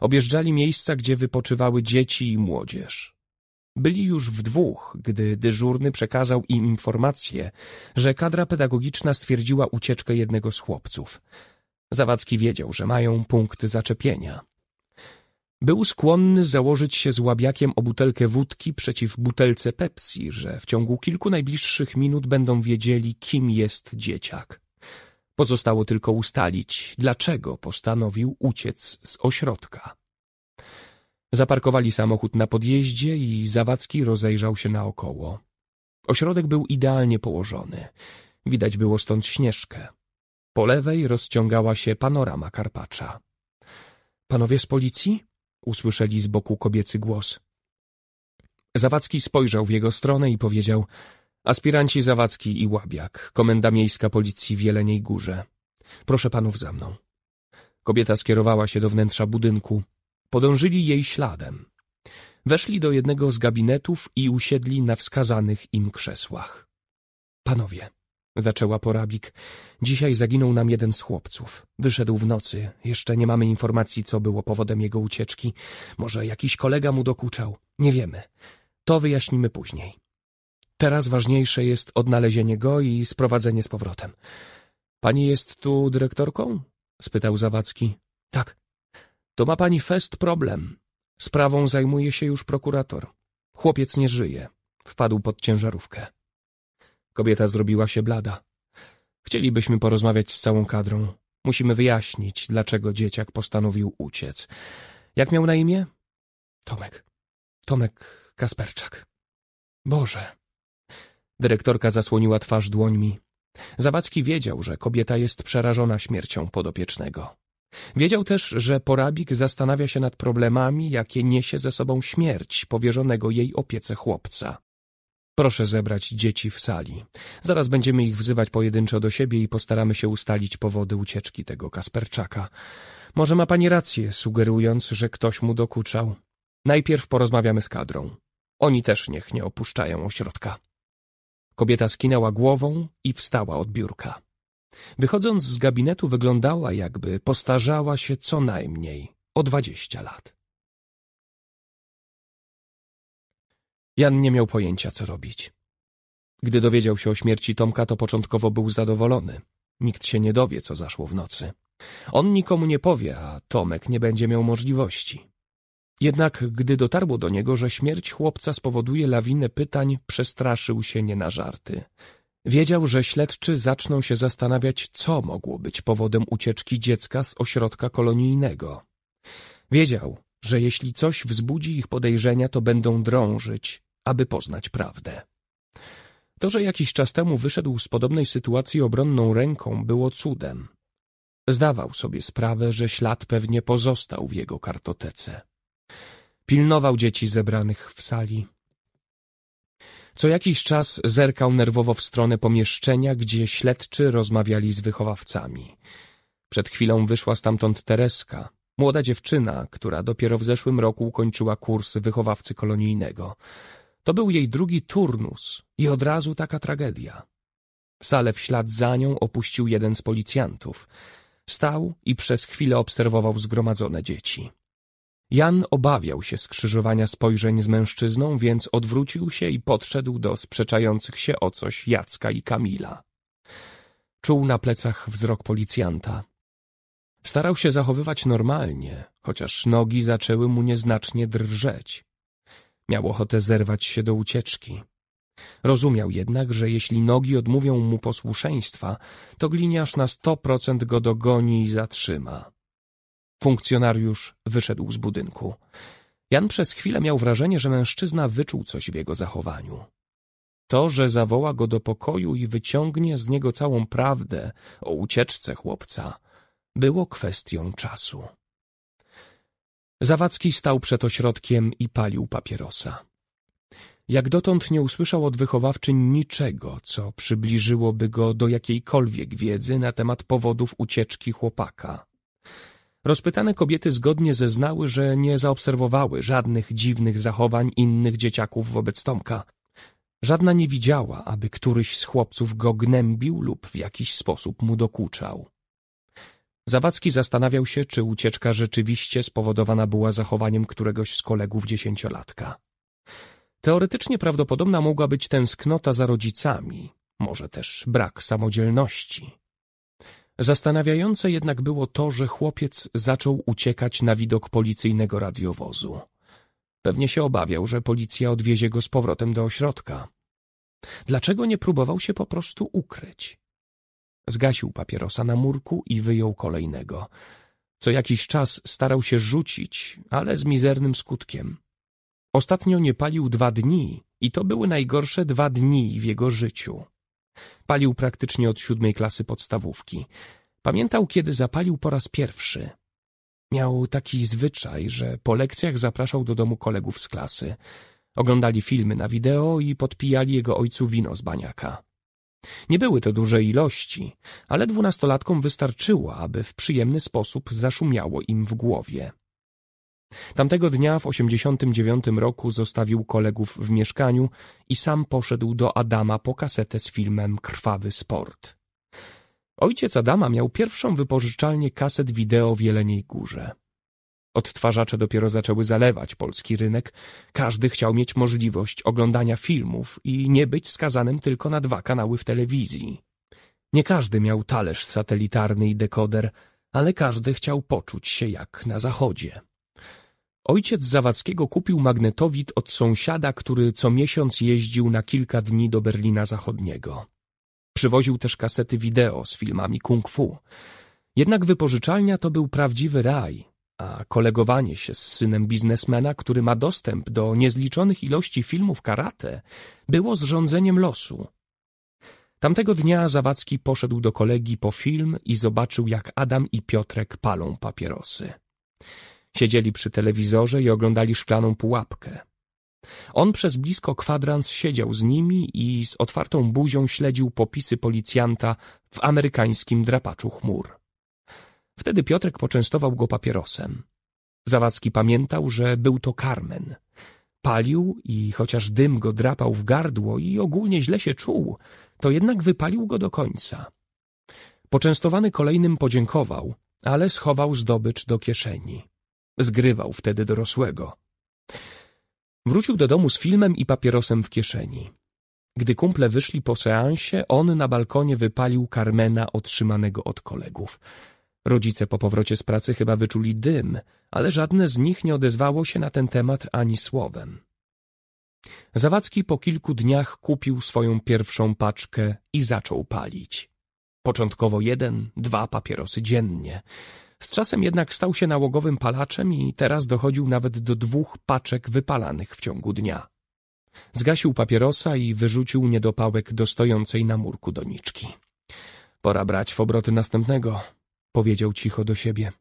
Objeżdżali miejsca, gdzie wypoczywały dzieci i młodzież. Byli już w dwóch, gdy dyżurny przekazał im informację, że kadra pedagogiczna stwierdziła ucieczkę jednego z chłopców – Zawadzki wiedział, że mają punkty zaczepienia. Był skłonny założyć się z łabiakiem o butelkę wódki przeciw butelce Pepsi, że w ciągu kilku najbliższych minut będą wiedzieli, kim jest dzieciak. Pozostało tylko ustalić, dlaczego postanowił uciec z ośrodka. Zaparkowali samochód na podjeździe i Zawadzki rozejrzał się naokoło. Ośrodek był idealnie położony. Widać było stąd śnieżkę. Po lewej rozciągała się panorama Karpacza. Panowie z policji? usłyszeli z boku kobiecy głos. Zawadzki spojrzał w jego stronę i powiedział Aspiranci Zawadzki i Łabiak, Komenda Miejska Policji w Jeleniej Górze. Proszę panów za mną. Kobieta skierowała się do wnętrza budynku. Podążyli jej śladem. Weszli do jednego z gabinetów i usiedli na wskazanych im krzesłach. Panowie, zaczęła porabik. Dzisiaj zaginął nam jeden z chłopców. Wyszedł w nocy. Jeszcze nie mamy informacji, co było powodem jego ucieczki. Może jakiś kolega mu dokuczał. Nie wiemy. To wyjaśnimy później. Teraz ważniejsze jest odnalezienie go i sprowadzenie z powrotem. Pani jest tu dyrektorką? spytał Zawadzki. Tak. To ma pani fest problem. Sprawą zajmuje się już prokurator. Chłopiec nie żyje. Wpadł pod ciężarówkę. Kobieta zrobiła się blada. Chcielibyśmy porozmawiać z całą kadrą. Musimy wyjaśnić, dlaczego dzieciak postanowił uciec. Jak miał na imię? Tomek. Tomek Kasperczak. Boże. Dyrektorka zasłoniła twarz dłońmi. Zawadzki wiedział, że kobieta jest przerażona śmiercią podopiecznego. Wiedział też, że porabik zastanawia się nad problemami, jakie niesie ze sobą śmierć powierzonego jej opiece chłopca. Proszę zebrać dzieci w sali. Zaraz będziemy ich wzywać pojedynczo do siebie i postaramy się ustalić powody ucieczki tego Kasperczaka. Może ma pani rację, sugerując, że ktoś mu dokuczał. Najpierw porozmawiamy z kadrą. Oni też niech nie opuszczają ośrodka. Kobieta skinęła głową i wstała od biurka. Wychodząc z gabinetu wyglądała, jakby postarzała się co najmniej o dwadzieścia lat. Jan nie miał pojęcia, co robić. Gdy dowiedział się o śmierci Tomka, to początkowo był zadowolony. Nikt się nie dowie, co zaszło w nocy. On nikomu nie powie, a Tomek nie będzie miał możliwości. Jednak gdy dotarło do niego, że śmierć chłopca spowoduje lawinę pytań, przestraszył się nie na żarty. Wiedział, że śledczy zaczną się zastanawiać, co mogło być powodem ucieczki dziecka z ośrodka kolonijnego. Wiedział, że jeśli coś wzbudzi ich podejrzenia, to będą drążyć, aby poznać prawdę. To, że jakiś czas temu wyszedł z podobnej sytuacji obronną ręką, było cudem. Zdawał sobie sprawę, że ślad pewnie pozostał w jego kartotece. Pilnował dzieci zebranych w sali. Co jakiś czas zerkał nerwowo w stronę pomieszczenia, gdzie śledczy rozmawiali z wychowawcami. Przed chwilą wyszła stamtąd Tereska, młoda dziewczyna, która dopiero w zeszłym roku ukończyła kurs wychowawcy kolonijnego. To był jej drugi turnus i od razu taka tragedia. Salę w ślad za nią opuścił jeden z policjantów. Stał i przez chwilę obserwował zgromadzone dzieci. Jan obawiał się skrzyżowania spojrzeń z mężczyzną, więc odwrócił się i podszedł do sprzeczających się o coś Jacka i Kamila. Czuł na plecach wzrok policjanta. Starał się zachowywać normalnie, chociaż nogi zaczęły mu nieznacznie drżeć. Miał ochotę zerwać się do ucieczki. Rozumiał jednak, że jeśli nogi odmówią mu posłuszeństwa, to gliniarz na sto procent go dogoni i zatrzyma. Funkcjonariusz wyszedł z budynku. Jan przez chwilę miał wrażenie, że mężczyzna wyczuł coś w jego zachowaniu. To, że zawoła go do pokoju i wyciągnie z niego całą prawdę o ucieczce chłopca, było kwestią czasu. Zawadzki stał przed ośrodkiem i palił papierosa. Jak dotąd nie usłyszał od wychowawczyń niczego, co przybliżyłoby go do jakiejkolwiek wiedzy na temat powodów ucieczki chłopaka. Rozpytane kobiety zgodnie zeznały, że nie zaobserwowały żadnych dziwnych zachowań innych dzieciaków wobec Tomka. Żadna nie widziała, aby któryś z chłopców go gnębił lub w jakiś sposób mu dokuczał. Zawadzki zastanawiał się, czy ucieczka rzeczywiście spowodowana była zachowaniem któregoś z kolegów dziesięciolatka. Teoretycznie prawdopodobna mogła być tęsknota za rodzicami, może też brak samodzielności. Zastanawiające jednak było to, że chłopiec zaczął uciekać na widok policyjnego radiowozu. Pewnie się obawiał, że policja odwiezie go z powrotem do ośrodka. Dlaczego nie próbował się po prostu ukryć? Zgasił papierosa na murku i wyjął kolejnego. Co jakiś czas starał się rzucić, ale z mizernym skutkiem. Ostatnio nie palił dwa dni i to były najgorsze dwa dni w jego życiu. Palił praktycznie od siódmej klasy podstawówki. Pamiętał, kiedy zapalił po raz pierwszy. Miał taki zwyczaj, że po lekcjach zapraszał do domu kolegów z klasy. Oglądali filmy na wideo i podpijali jego ojcu wino z baniaka. Nie były to duże ilości, ale dwunastolatkom wystarczyło, aby w przyjemny sposób zaszumiało im w głowie. Tamtego dnia w 89 roku zostawił kolegów w mieszkaniu i sam poszedł do Adama po kasetę z filmem Krwawy Sport. Ojciec Adama miał pierwszą wypożyczalnię kaset wideo w Jeleniej Górze. Odtwarzacze dopiero zaczęły zalewać polski rynek. Każdy chciał mieć możliwość oglądania filmów i nie być skazanym tylko na dwa kanały w telewizji. Nie każdy miał talerz satelitarny i dekoder, ale każdy chciał poczuć się jak na zachodzie. Ojciec Zawadzkiego kupił magnetowid od sąsiada, który co miesiąc jeździł na kilka dni do Berlina Zachodniego. Przywoził też kasety wideo z filmami kung fu. Jednak wypożyczalnia to był prawdziwy raj, a kolegowanie się z synem biznesmena, który ma dostęp do niezliczonych ilości filmów karate, było zrządzeniem losu. Tamtego dnia Zawadzki poszedł do kolegi po film i zobaczył, jak Adam i Piotrek palą papierosy. Siedzieli przy telewizorze i oglądali szklaną pułapkę. On przez blisko kwadrans siedział z nimi i z otwartą buzią śledził popisy policjanta w amerykańskim drapaczu chmur. Wtedy Piotrek poczęstował go papierosem. Zawadzki pamiętał, że był to Carmen. Palił i chociaż dym go drapał w gardło i ogólnie źle się czuł, to jednak wypalił go do końca. Poczęstowany kolejnym podziękował, ale schował zdobycz do kieszeni. Zgrywał wtedy dorosłego. Wrócił do domu z filmem i papierosem w kieszeni. Gdy kumple wyszli po seansie, on na balkonie wypalił Carmena otrzymanego od kolegów. Rodzice po powrocie z pracy chyba wyczuli dym, ale żadne z nich nie odezwało się na ten temat ani słowem. Zawadzki po kilku dniach kupił swoją pierwszą paczkę i zaczął palić. Początkowo jeden, dwa papierosy dziennie. Z czasem jednak stał się nałogowym palaczem i teraz dochodził nawet do dwóch paczek wypalanych w ciągu dnia. Zgasił papierosa i wyrzucił niedopałek do stojącej na murku doniczki. Pora brać w obroty następnego, powiedział cicho do siebie.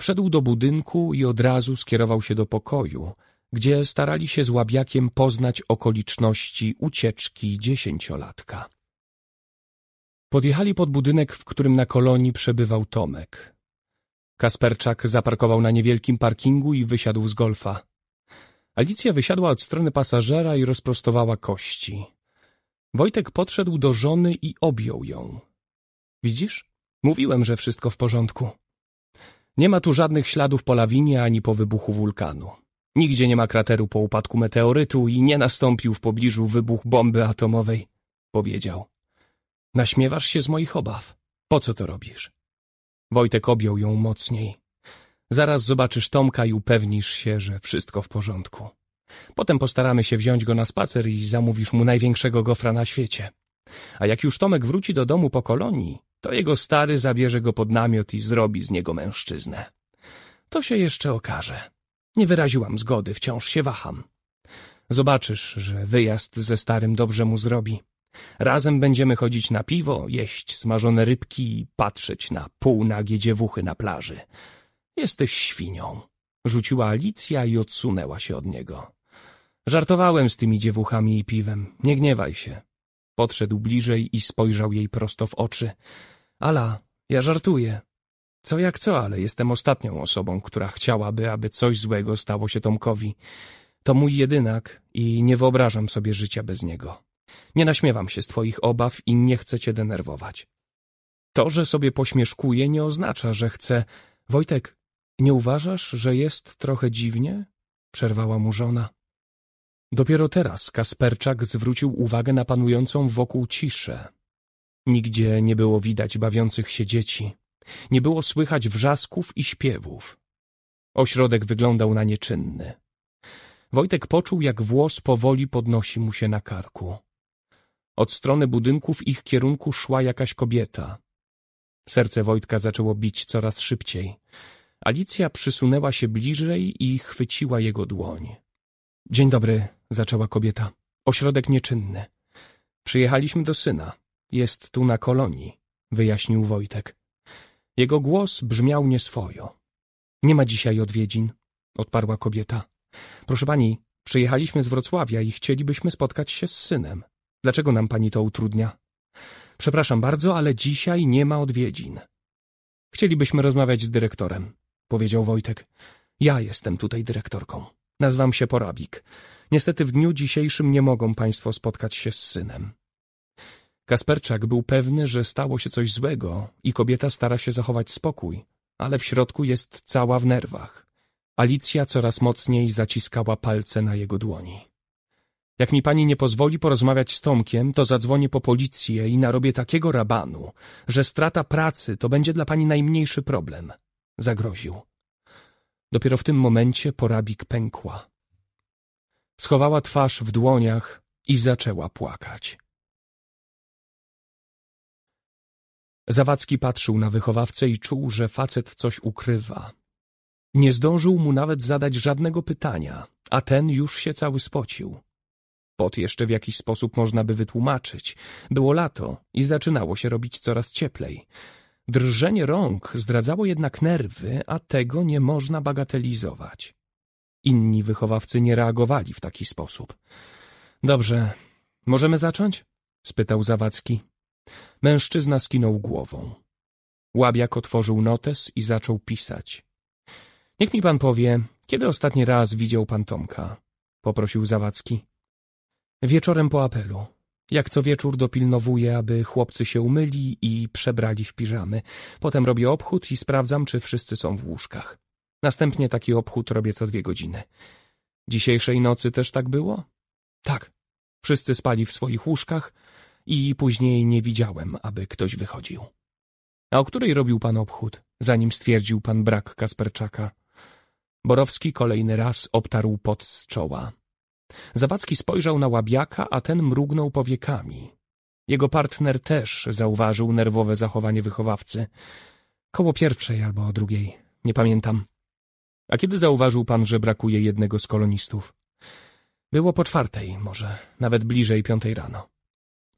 Wszedł do budynku i od razu skierował się do pokoju, gdzie starali się z łabiakiem poznać okoliczności ucieczki dziesięciolatka. Podjechali pod budynek, w którym na kolonii przebywał Tomek. Kasperczak zaparkował na niewielkim parkingu i wysiadł z golfa. Alicja wysiadła od strony pasażera i rozprostowała kości. Wojtek podszedł do żony i objął ją. Widzisz? Mówiłem, że wszystko w porządku. Nie ma tu żadnych śladów po lawinie ani po wybuchu wulkanu. Nigdzie nie ma krateru po upadku meteorytu i nie nastąpił w pobliżu wybuch bomby atomowej, powiedział. Naśmiewasz się z moich obaw. Po co to robisz? Wojtek objął ją mocniej. Zaraz zobaczysz Tomka i upewnisz się, że wszystko w porządku. Potem postaramy się wziąć go na spacer i zamówisz mu największego gofra na świecie. A jak już Tomek wróci do domu po kolonii, to jego stary zabierze go pod namiot i zrobi z niego mężczyznę. To się jeszcze okaże. Nie wyraziłam zgody, wciąż się waham. Zobaczysz, że wyjazd ze starym dobrze mu zrobi. Razem będziemy chodzić na piwo, jeść smażone rybki i patrzeć na półnagie dziewuchy na plaży. Jesteś świnią. Rzuciła Alicja i odsunęła się od niego. Żartowałem z tymi dziewuchami i piwem. Nie gniewaj się. Podszedł bliżej i spojrzał jej prosto w oczy. Ala, ja żartuję. Co jak co, ale jestem ostatnią osobą, która chciałaby, aby coś złego stało się Tomkowi. To mój jedynak i nie wyobrażam sobie życia bez niego. Nie naśmiewam się z twoich obaw i nie chcę cię denerwować. To, że sobie pośmieszkuję, nie oznacza, że chcę... Wojtek, nie uważasz, że jest trochę dziwnie? Przerwała mu żona. Dopiero teraz Kasperczak zwrócił uwagę na panującą wokół ciszę. Nigdzie nie było widać bawiących się dzieci. Nie było słychać wrzasków i śpiewów. Ośrodek wyglądał na nieczynny. Wojtek poczuł, jak włos powoli podnosi mu się na karku. Od strony budynku w ich kierunku szła jakaś kobieta. Serce Wojtka zaczęło bić coraz szybciej. Alicja przysunęła się bliżej i chwyciła jego dłoń. — Dzień dobry — zaczęła kobieta. — Ośrodek nieczynny. Przyjechaliśmy do syna. Jest tu na kolonii, wyjaśnił Wojtek. Jego głos brzmiał nieswojo. Nie ma dzisiaj odwiedzin, odparła kobieta. Proszę pani, przyjechaliśmy z Wrocławia i chcielibyśmy spotkać się z synem. Dlaczego nam pani to utrudnia? Przepraszam bardzo, ale dzisiaj nie ma odwiedzin. Chcielibyśmy rozmawiać z dyrektorem, powiedział Wojtek. Ja jestem tutaj dyrektorką. Nazywam się Porabik. Niestety w dniu dzisiejszym nie mogą państwo spotkać się z synem. Kasperczak był pewny, że stało się coś złego i kobieta stara się zachować spokój, ale w środku jest cała w nerwach. Alicja coraz mocniej zaciskała palce na jego dłoni. Jak mi pani nie pozwoli porozmawiać z Tomkiem, to zadzwonię po policję i narobię takiego rabanu, że strata pracy to będzie dla pani najmniejszy problem. Zagroził. Dopiero w tym momencie porabik pękła. Schowała twarz w dłoniach i zaczęła płakać. Zawadzki patrzył na wychowawcę i czuł, że facet coś ukrywa. Nie zdążył mu nawet zadać żadnego pytania, a ten już się cały spocił. Pot jeszcze w jakiś sposób można by wytłumaczyć. Było lato i zaczynało się robić coraz cieplej. Drżenie rąk zdradzało jednak nerwy, a tego nie można bagatelizować. Inni wychowawcy nie reagowali w taki sposób. Dobrze, możemy zacząć? spytał Zawadzki. Mężczyzna skinął głową. Łabiak otworzył notes i zaczął pisać. Niech mi pan powie, kiedy ostatni raz widział pan Tomka? Poprosił Zawadzki. Wieczorem po apelu. Jak co wieczór dopilnowuję, aby chłopcy się umyli i przebrali w piżamy. Potem robię obchód i sprawdzam, czy wszyscy są w łóżkach. Następnie taki obchód robię co dwie godziny. Dzisiejszej nocy też tak było? Tak. Wszyscy spali w swoich łóżkach, i później nie widziałem, aby ktoś wychodził. A o której robił pan obchód, zanim stwierdził pan brak Kasperczaka? Borowski kolejny raz obtarł pot z czoła. Zawadzki spojrzał na łabiaka, a ten mrugnął powiekami. Jego partner też zauważył nerwowe zachowanie wychowawcy. Koło pierwszej albo o drugiej, nie pamiętam. A kiedy zauważył pan, że brakuje jednego z kolonistów? Było po czwartej, może nawet bliżej piątej rano.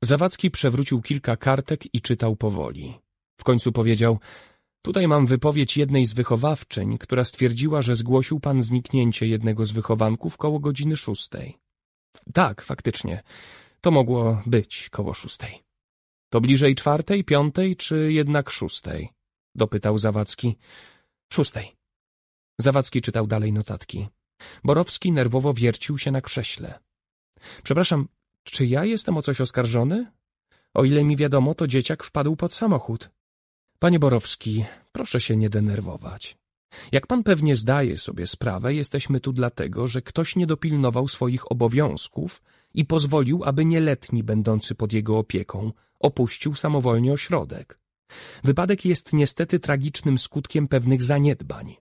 Zawadzki przewrócił kilka kartek i czytał powoli. W końcu powiedział — Tutaj mam wypowiedź jednej z wychowawczyń, która stwierdziła, że zgłosił pan zniknięcie jednego z wychowanków koło godziny szóstej. — Tak, faktycznie. To mogło być koło szóstej. — To bliżej czwartej, piątej czy jednak szóstej? — dopytał Zawadzki. — Szóstej. Zawadzki czytał dalej notatki. Borowski nerwowo wiercił się na krześle. — Przepraszam, czy ja jestem o coś oskarżony? O ile mi wiadomo, to dzieciak wpadł pod samochód. Panie Borowski, proszę się nie denerwować. Jak pan pewnie zdaje sobie sprawę, jesteśmy tu dlatego, że ktoś nie dopilnował swoich obowiązków i pozwolił, aby nieletni będący pod jego opieką opuścił samowolnie ośrodek. Wypadek jest niestety tragicznym skutkiem pewnych zaniedbań.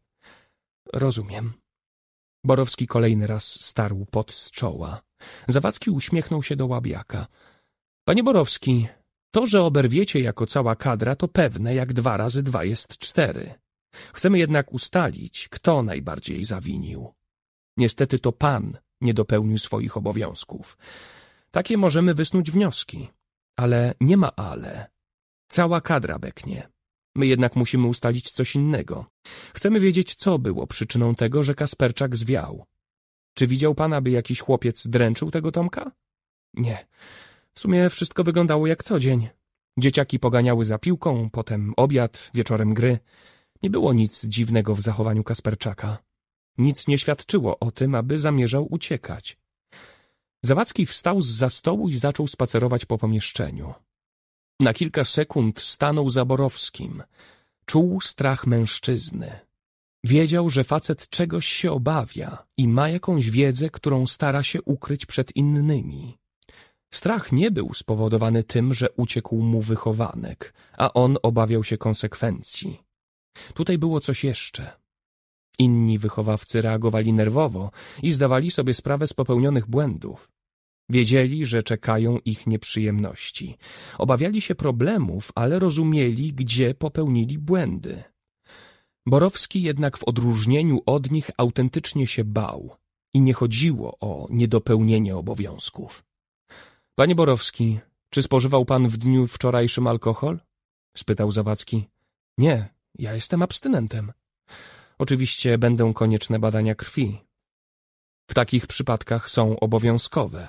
Rozumiem. Borowski kolejny raz starł pot z czoła. Zawadzki uśmiechnął się do łabiaka. Panie Borowski, to, że oberwiecie jako cała kadra, to pewne, jak dwa razy dwa jest cztery. Chcemy jednak ustalić, kto najbardziej zawinił. Niestety to pan nie dopełnił swoich obowiązków. Takie możemy wysnuć wnioski. Ale nie ma ale. Cała kadra beknie. My jednak musimy ustalić coś innego. Chcemy wiedzieć, co było przyczyną tego, że Kasperczak zwiał. Czy widział pan, aby jakiś chłopiec dręczył tego Tomka? Nie. W sumie wszystko wyglądało jak co dzień. Dzieciaki poganiały za piłką, potem obiad, wieczorem gry. Nie było nic dziwnego w zachowaniu Kasperczaka. Nic nie świadczyło o tym, aby zamierzał uciekać. Zawadzki wstał z za stołu i zaczął spacerować po pomieszczeniu. Na kilka sekund stanął za Borowskim. Czuł strach mężczyzny. Wiedział, że facet czegoś się obawia i ma jakąś wiedzę, którą stara się ukryć przed innymi. Strach nie był spowodowany tym, że uciekł mu wychowanek, a on obawiał się konsekwencji. Tutaj było coś jeszcze. Inni wychowawcy reagowali nerwowo i zdawali sobie sprawę z popełnionych błędów. Wiedzieli, że czekają ich nieprzyjemności. Obawiali się problemów, ale rozumieli, gdzie popełnili błędy. Borowski jednak w odróżnieniu od nich autentycznie się bał i nie chodziło o niedopełnienie obowiązków. Panie Borowski, czy spożywał pan w dniu wczorajszym alkohol? spytał Zawadzki. Nie, ja jestem abstynentem. Oczywiście będą konieczne badania krwi. W takich przypadkach są obowiązkowe.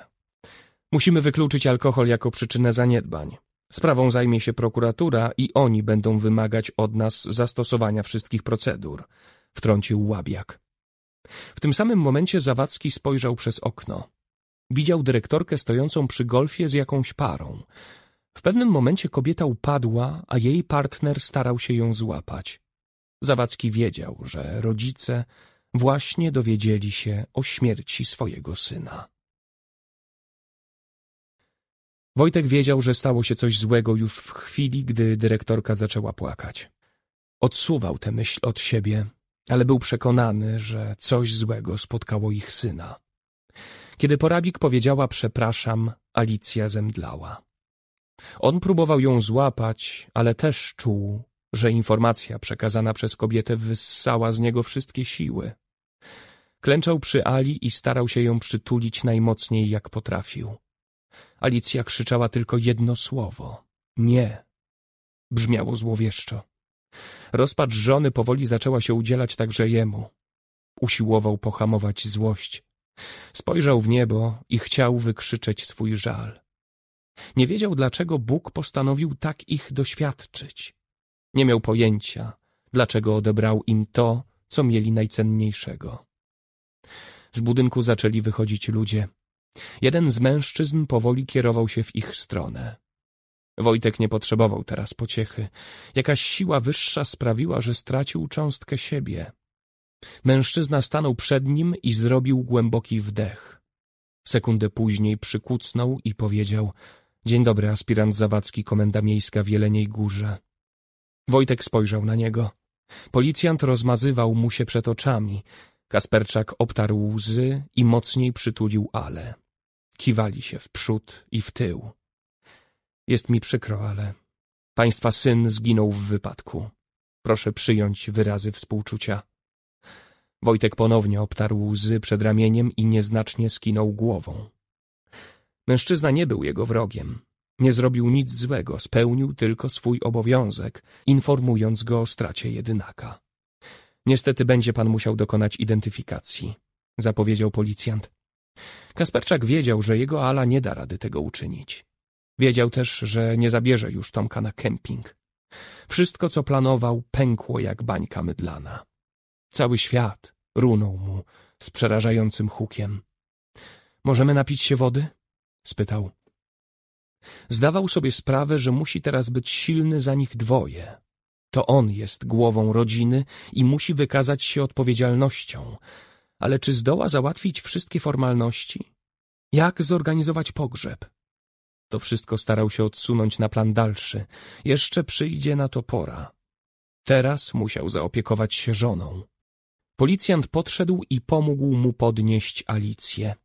Musimy wykluczyć alkohol jako przyczynę zaniedbań. Sprawą zajmie się prokuratura i oni będą wymagać od nas zastosowania wszystkich procedur, wtrącił łabiak. W tym samym momencie Zawadzki spojrzał przez okno. Widział dyrektorkę stojącą przy golfie z jakąś parą. W pewnym momencie kobieta upadła, a jej partner starał się ją złapać. Zawadzki wiedział, że rodzice właśnie dowiedzieli się o śmierci swojego syna. Wojtek wiedział, że stało się coś złego już w chwili, gdy dyrektorka zaczęła płakać. Odsuwał tę myśl od siebie, ale był przekonany, że coś złego spotkało ich syna. Kiedy porabik powiedziała przepraszam, Alicja zemdlała. On próbował ją złapać, ale też czuł, że informacja przekazana przez kobietę wyssała z niego wszystkie siły. Klęczał przy Ali i starał się ją przytulić najmocniej jak potrafił. Alicja krzyczała tylko jedno słowo. Nie. Brzmiało złowieszczo. Rozpacz żony powoli zaczęła się udzielać także jemu. Usiłował pohamować złość. Spojrzał w niebo i chciał wykrzyczeć swój żal. Nie wiedział, dlaczego Bóg postanowił tak ich doświadczyć. Nie miał pojęcia, dlaczego odebrał im to, co mieli najcenniejszego. Z budynku zaczęli wychodzić ludzie. Jeden z mężczyzn powoli kierował się w ich stronę. Wojtek nie potrzebował teraz pociechy. Jakaś siła wyższa sprawiła, że stracił cząstkę siebie. Mężczyzna stanął przed nim i zrobił głęboki wdech. Sekundę później przykucnął i powiedział — Dzień dobry, aspirant Zawadzki, Komenda Miejska w Jeleniej Górze. Wojtek spojrzał na niego. Policjant rozmazywał mu się przed oczami. Kasperczak obtarł łzy i mocniej przytulił Ale. Kiwali się w przód i w tył. Jest mi przykro, ale państwa syn zginął w wypadku. Proszę przyjąć wyrazy współczucia. Wojtek ponownie obtarł łzy przed ramieniem i nieznacznie skinął głową. Mężczyzna nie był jego wrogiem. Nie zrobił nic złego, spełnił tylko swój obowiązek, informując go o stracie jedynaka. Niestety będzie pan musiał dokonać identyfikacji, zapowiedział policjant. Kasperczak wiedział, że jego Ala nie da rady tego uczynić. Wiedział też, że nie zabierze już Tomka na kemping. Wszystko, co planował, pękło jak bańka mydlana. Cały świat runął mu z przerażającym hukiem. Możemy napić się wody? spytał. Zdawał sobie sprawę, że musi teraz być silny za nich dwoje. To on jest głową rodziny i musi wykazać się odpowiedzialnością ale czy zdoła załatwić wszystkie formalności? Jak zorganizować pogrzeb? To wszystko starał się odsunąć na plan dalszy. Jeszcze przyjdzie na to pora. Teraz musiał zaopiekować się żoną. Policjant podszedł i pomógł mu podnieść Alicję.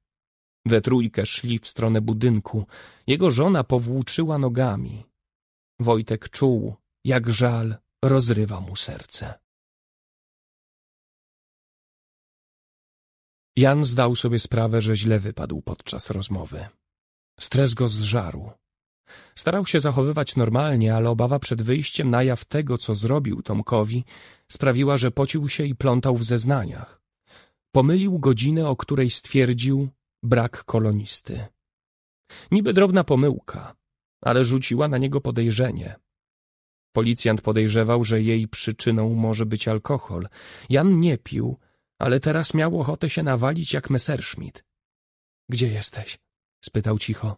We trójkę szli w stronę budynku. Jego żona powłóczyła nogami. Wojtek czuł, jak żal rozrywa mu serce. Jan zdał sobie sprawę, że źle wypadł podczas rozmowy. Stres go zżarł. Starał się zachowywać normalnie, ale obawa przed wyjściem na jaw tego, co zrobił Tomkowi, sprawiła, że pocił się i plątał w zeznaniach. Pomylił godzinę, o której stwierdził brak kolonisty. Niby drobna pomyłka, ale rzuciła na niego podejrzenie. Policjant podejrzewał, że jej przyczyną może być alkohol. Jan nie pił, ale teraz miał ochotę się nawalić jak Messerschmitt. — Gdzie jesteś? — spytał cicho.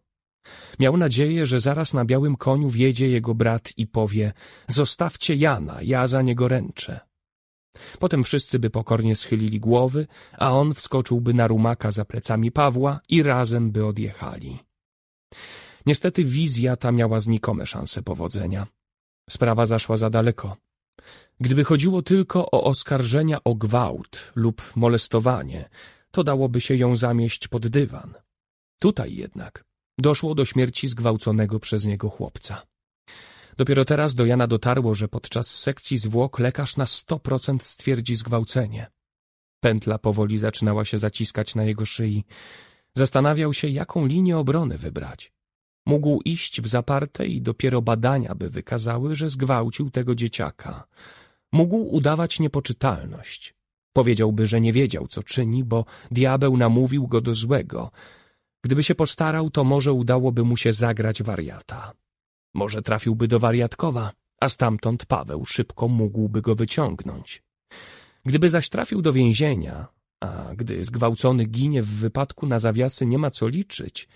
Miał nadzieję, że zaraz na białym koniu wjedzie jego brat i powie — zostawcie Jana, ja za niego ręczę. Potem wszyscy by pokornie schylili głowy, a on wskoczyłby na rumaka za plecami Pawła i razem by odjechali. Niestety wizja ta miała znikome szanse powodzenia. Sprawa zaszła za daleko. Gdyby chodziło tylko o oskarżenia o gwałt lub molestowanie, to dałoby się ją zamieść pod dywan. Tutaj jednak doszło do śmierci zgwałconego przez niego chłopca. Dopiero teraz do Jana dotarło, że podczas sekcji zwłok lekarz na 100% stwierdzi zgwałcenie. Pętla powoli zaczynała się zaciskać na jego szyi. Zastanawiał się, jaką linię obrony wybrać. Mógł iść w zaparte i dopiero badania by wykazały, że zgwałcił tego dzieciaka mógł udawać niepoczytalność. Powiedziałby, że nie wiedział, co czyni, bo diabeł namówił go do złego. Gdyby się postarał, to może udałoby mu się zagrać wariata. Może trafiłby do wariatkowa, a stamtąd Paweł szybko mógłby go wyciągnąć. Gdyby zaś trafił do więzienia, a gdy zgwałcony ginie w wypadku na zawiasy nie ma co liczyć,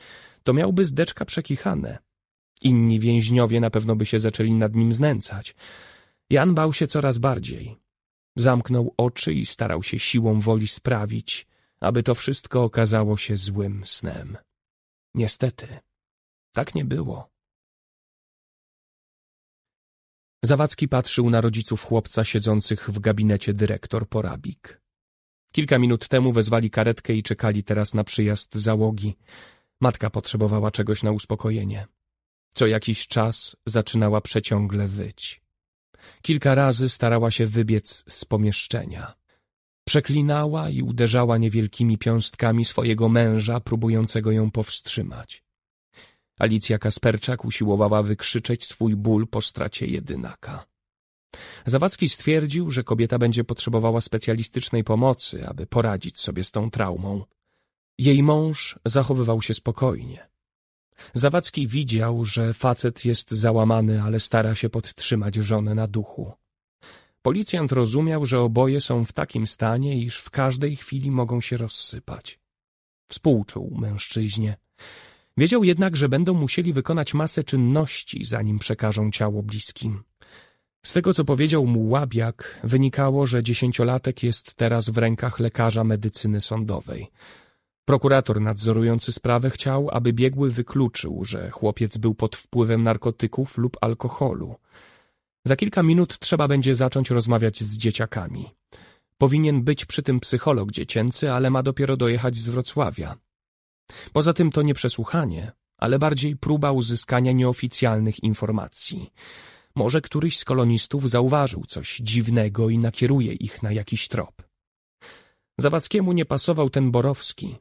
to miałby zdeczka przekichane. Inni więźniowie na pewno by się zaczęli nad nim znęcać, Jan bał się coraz bardziej. Zamknął oczy i starał się siłą woli sprawić, aby to wszystko okazało się złym snem. Niestety, tak nie było. Zawadzki patrzył na rodziców chłopca siedzących w gabinecie dyrektor Porabik. Kilka minut temu wezwali karetkę i czekali teraz na przyjazd załogi. Matka potrzebowała czegoś na uspokojenie. Co jakiś czas zaczynała przeciągle wyć. Kilka razy starała się wybiec z pomieszczenia. Przeklinała i uderzała niewielkimi piąstkami swojego męża, próbującego ją powstrzymać. Alicja Kasperczak usiłowała wykrzyczeć swój ból po stracie jedynaka. Zawadzki stwierdził, że kobieta będzie potrzebowała specjalistycznej pomocy, aby poradzić sobie z tą traumą. Jej mąż zachowywał się spokojnie. Zawadzki widział, że facet jest załamany, ale stara się podtrzymać żonę na duchu. Policjant rozumiał, że oboje są w takim stanie, iż w każdej chwili mogą się rozsypać. Współczuł mężczyźnie. Wiedział jednak, że będą musieli wykonać masę czynności, zanim przekażą ciało bliskim. Z tego, co powiedział mu Łabiak, wynikało, że dziesięciolatek jest teraz w rękach lekarza medycyny sądowej – Prokurator nadzorujący sprawę chciał, aby biegły wykluczył, że chłopiec był pod wpływem narkotyków lub alkoholu. Za kilka minut trzeba będzie zacząć rozmawiać z dzieciakami. Powinien być przy tym psycholog dziecięcy, ale ma dopiero dojechać z Wrocławia. Poza tym to nie przesłuchanie, ale bardziej próba uzyskania nieoficjalnych informacji. Może któryś z kolonistów zauważył coś dziwnego i nakieruje ich na jakiś trop. Zawadzkiemu nie pasował ten Borowski,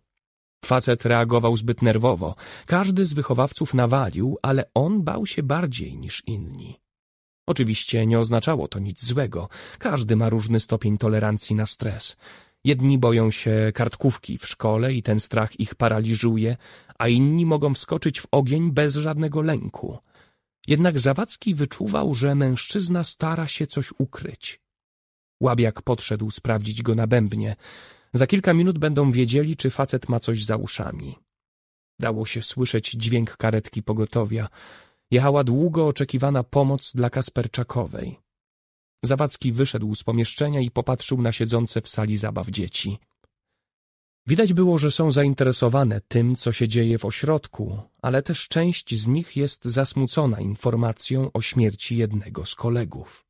Facet reagował zbyt nerwowo. Każdy z wychowawców nawalił, ale on bał się bardziej niż inni. Oczywiście nie oznaczało to nic złego. Każdy ma różny stopień tolerancji na stres. Jedni boją się kartkówki w szkole i ten strach ich paraliżuje, a inni mogą wskoczyć w ogień bez żadnego lęku. Jednak Zawadzki wyczuwał, że mężczyzna stara się coś ukryć. Łabiak podszedł sprawdzić go nabębnie. Za kilka minut będą wiedzieli, czy facet ma coś za uszami. Dało się słyszeć dźwięk karetki pogotowia. Jechała długo oczekiwana pomoc dla Kasperczakowej. Zawadzki wyszedł z pomieszczenia i popatrzył na siedzące w sali zabaw dzieci. Widać było, że są zainteresowane tym, co się dzieje w ośrodku, ale też część z nich jest zasmucona informacją o śmierci jednego z kolegów.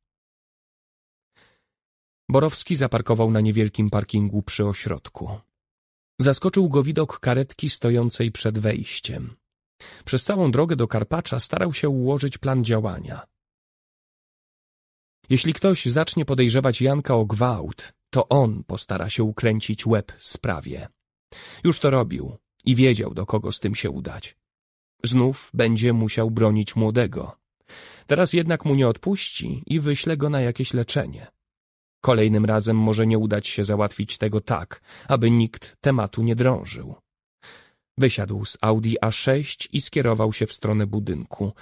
Borowski zaparkował na niewielkim parkingu przy ośrodku. Zaskoczył go widok karetki stojącej przed wejściem. Przez całą drogę do Karpacza starał się ułożyć plan działania. Jeśli ktoś zacznie podejrzewać Janka o gwałt, to on postara się ukręcić łeb sprawie. Już to robił i wiedział, do kogo z tym się udać. Znów będzie musiał bronić młodego. Teraz jednak mu nie odpuści i wyśle go na jakieś leczenie. Kolejnym razem może nie udać się załatwić tego tak, aby nikt tematu nie drążył. Wysiadł z Audi A6 i skierował się w stronę budynku.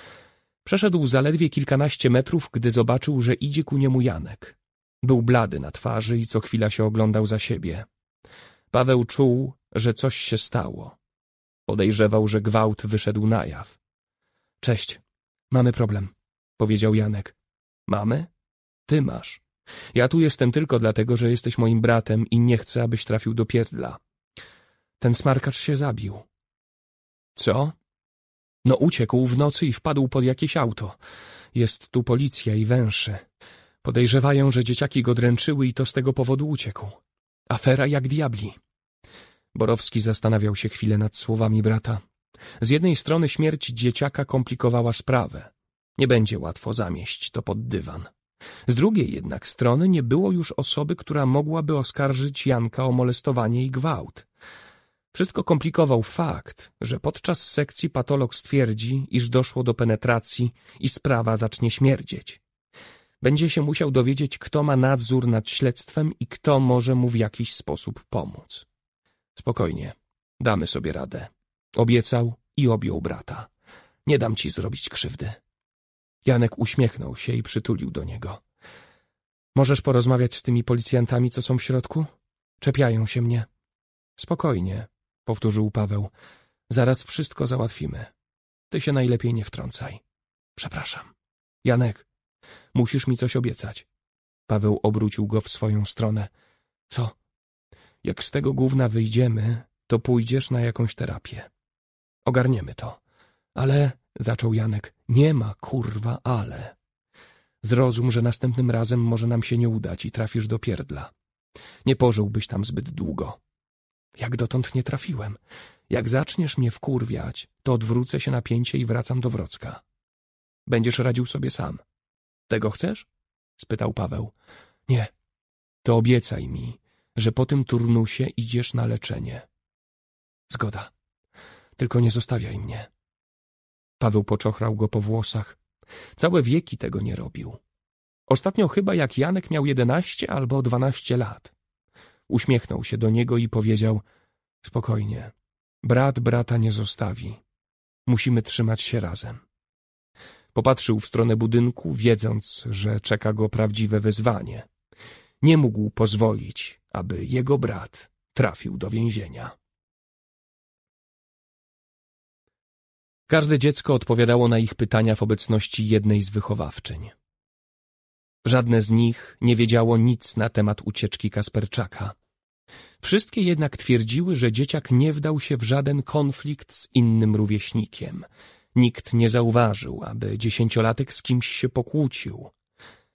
Przeszedł zaledwie kilkanaście metrów, gdy zobaczył, że idzie ku niemu Janek. Był blady na twarzy i co chwila się oglądał za siebie. Paweł czuł, że coś się stało. Podejrzewał, że gwałt wyszedł na jaw. Cześć, mamy problem, powiedział Janek. Mamy? Ty masz. Ja tu jestem tylko dlatego, że jesteś moim bratem i nie chcę, abyś trafił do pierdla. Ten smarkacz się zabił. Co? No uciekł w nocy i wpadł pod jakieś auto. Jest tu policja i węsze. Podejrzewają, że dzieciaki go dręczyły i to z tego powodu uciekł. Afera jak diabli. Borowski zastanawiał się chwilę nad słowami brata. Z jednej strony śmierć dzieciaka komplikowała sprawę. Nie będzie łatwo zamieść to pod dywan. Z drugiej jednak strony nie było już osoby, która mogłaby oskarżyć Janka o molestowanie i gwałt. Wszystko komplikował fakt, że podczas sekcji patolog stwierdzi, iż doszło do penetracji i sprawa zacznie śmierdzieć. Będzie się musiał dowiedzieć, kto ma nadzór nad śledztwem i kto może mu w jakiś sposób pomóc. Spokojnie, damy sobie radę. Obiecał i objął brata. Nie dam ci zrobić krzywdy. Janek uśmiechnął się i przytulił do niego. Możesz porozmawiać z tymi policjantami, co są w środku? Czepiają się mnie. Spokojnie, powtórzył Paweł. Zaraz wszystko załatwimy. Ty się najlepiej nie wtrącaj. Przepraszam. Janek, musisz mi coś obiecać. Paweł obrócił go w swoją stronę. Co? Jak z tego gówna wyjdziemy, to pójdziesz na jakąś terapię. Ogarniemy to. Ale zaczął Janek. Nie ma kurwa ale. Zrozum, że następnym razem może nam się nie udać i trafisz do pierdla. Nie pożyłbyś tam zbyt długo. Jak dotąd nie trafiłem. Jak zaczniesz mnie wkurwiać, to odwrócę się na pięcie i wracam do Wrocka. Będziesz radził sobie sam. Tego chcesz? spytał Paweł. Nie. To obiecaj mi, że po tym turnusie idziesz na leczenie. Zgoda. Tylko nie zostawiaj mnie. Paweł poczochrał go po włosach. Całe wieki tego nie robił. Ostatnio chyba jak Janek miał jedenaście albo dwanaście lat. Uśmiechnął się do niego i powiedział — Spokojnie, brat brata nie zostawi. Musimy trzymać się razem. Popatrzył w stronę budynku, wiedząc, że czeka go prawdziwe wyzwanie. Nie mógł pozwolić, aby jego brat trafił do więzienia. Każde dziecko odpowiadało na ich pytania w obecności jednej z wychowawczyń. Żadne z nich nie wiedziało nic na temat ucieczki Kasperczaka. Wszystkie jednak twierdziły, że dzieciak nie wdał się w żaden konflikt z innym rówieśnikiem. Nikt nie zauważył, aby dziesięciolatek z kimś się pokłócił.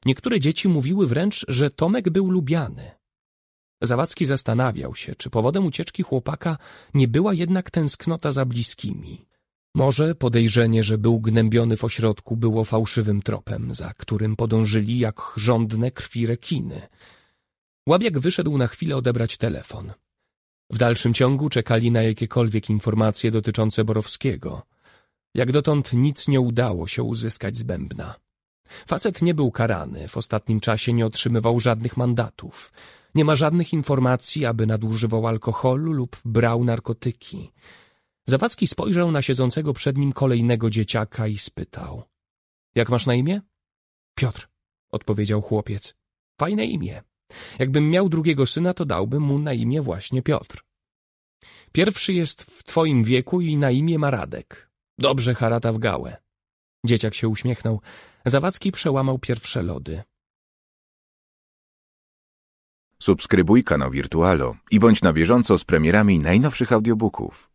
Niektóre dzieci mówiły wręcz, że Tomek był lubiany. Zawadzki zastanawiał się, czy powodem ucieczki chłopaka nie była jednak tęsknota za bliskimi. Może podejrzenie, że był gnębiony w ośrodku było fałszywym tropem, za którym podążyli jak żądne krwi rekiny. Łabiak wyszedł na chwilę odebrać telefon. W dalszym ciągu czekali na jakiekolwiek informacje dotyczące Borowskiego. Jak dotąd nic nie udało się uzyskać z bębna. Facet nie był karany, w ostatnim czasie nie otrzymywał żadnych mandatów. Nie ma żadnych informacji, aby nadużywał alkoholu lub brał narkotyki. Zawadzki spojrzał na siedzącego przed nim kolejnego dzieciaka i spytał. Jak masz na imię? Piotr, odpowiedział chłopiec. Fajne imię. Jakbym miał drugiego syna, to dałbym mu na imię właśnie Piotr. Pierwszy jest w twoim wieku i na imię ma Radek. Dobrze harata w gałę. Dzieciak się uśmiechnął. Zawadzki przełamał pierwsze lody. Subskrybuj kanał Wirtualo i bądź na bieżąco z premierami najnowszych audiobooków.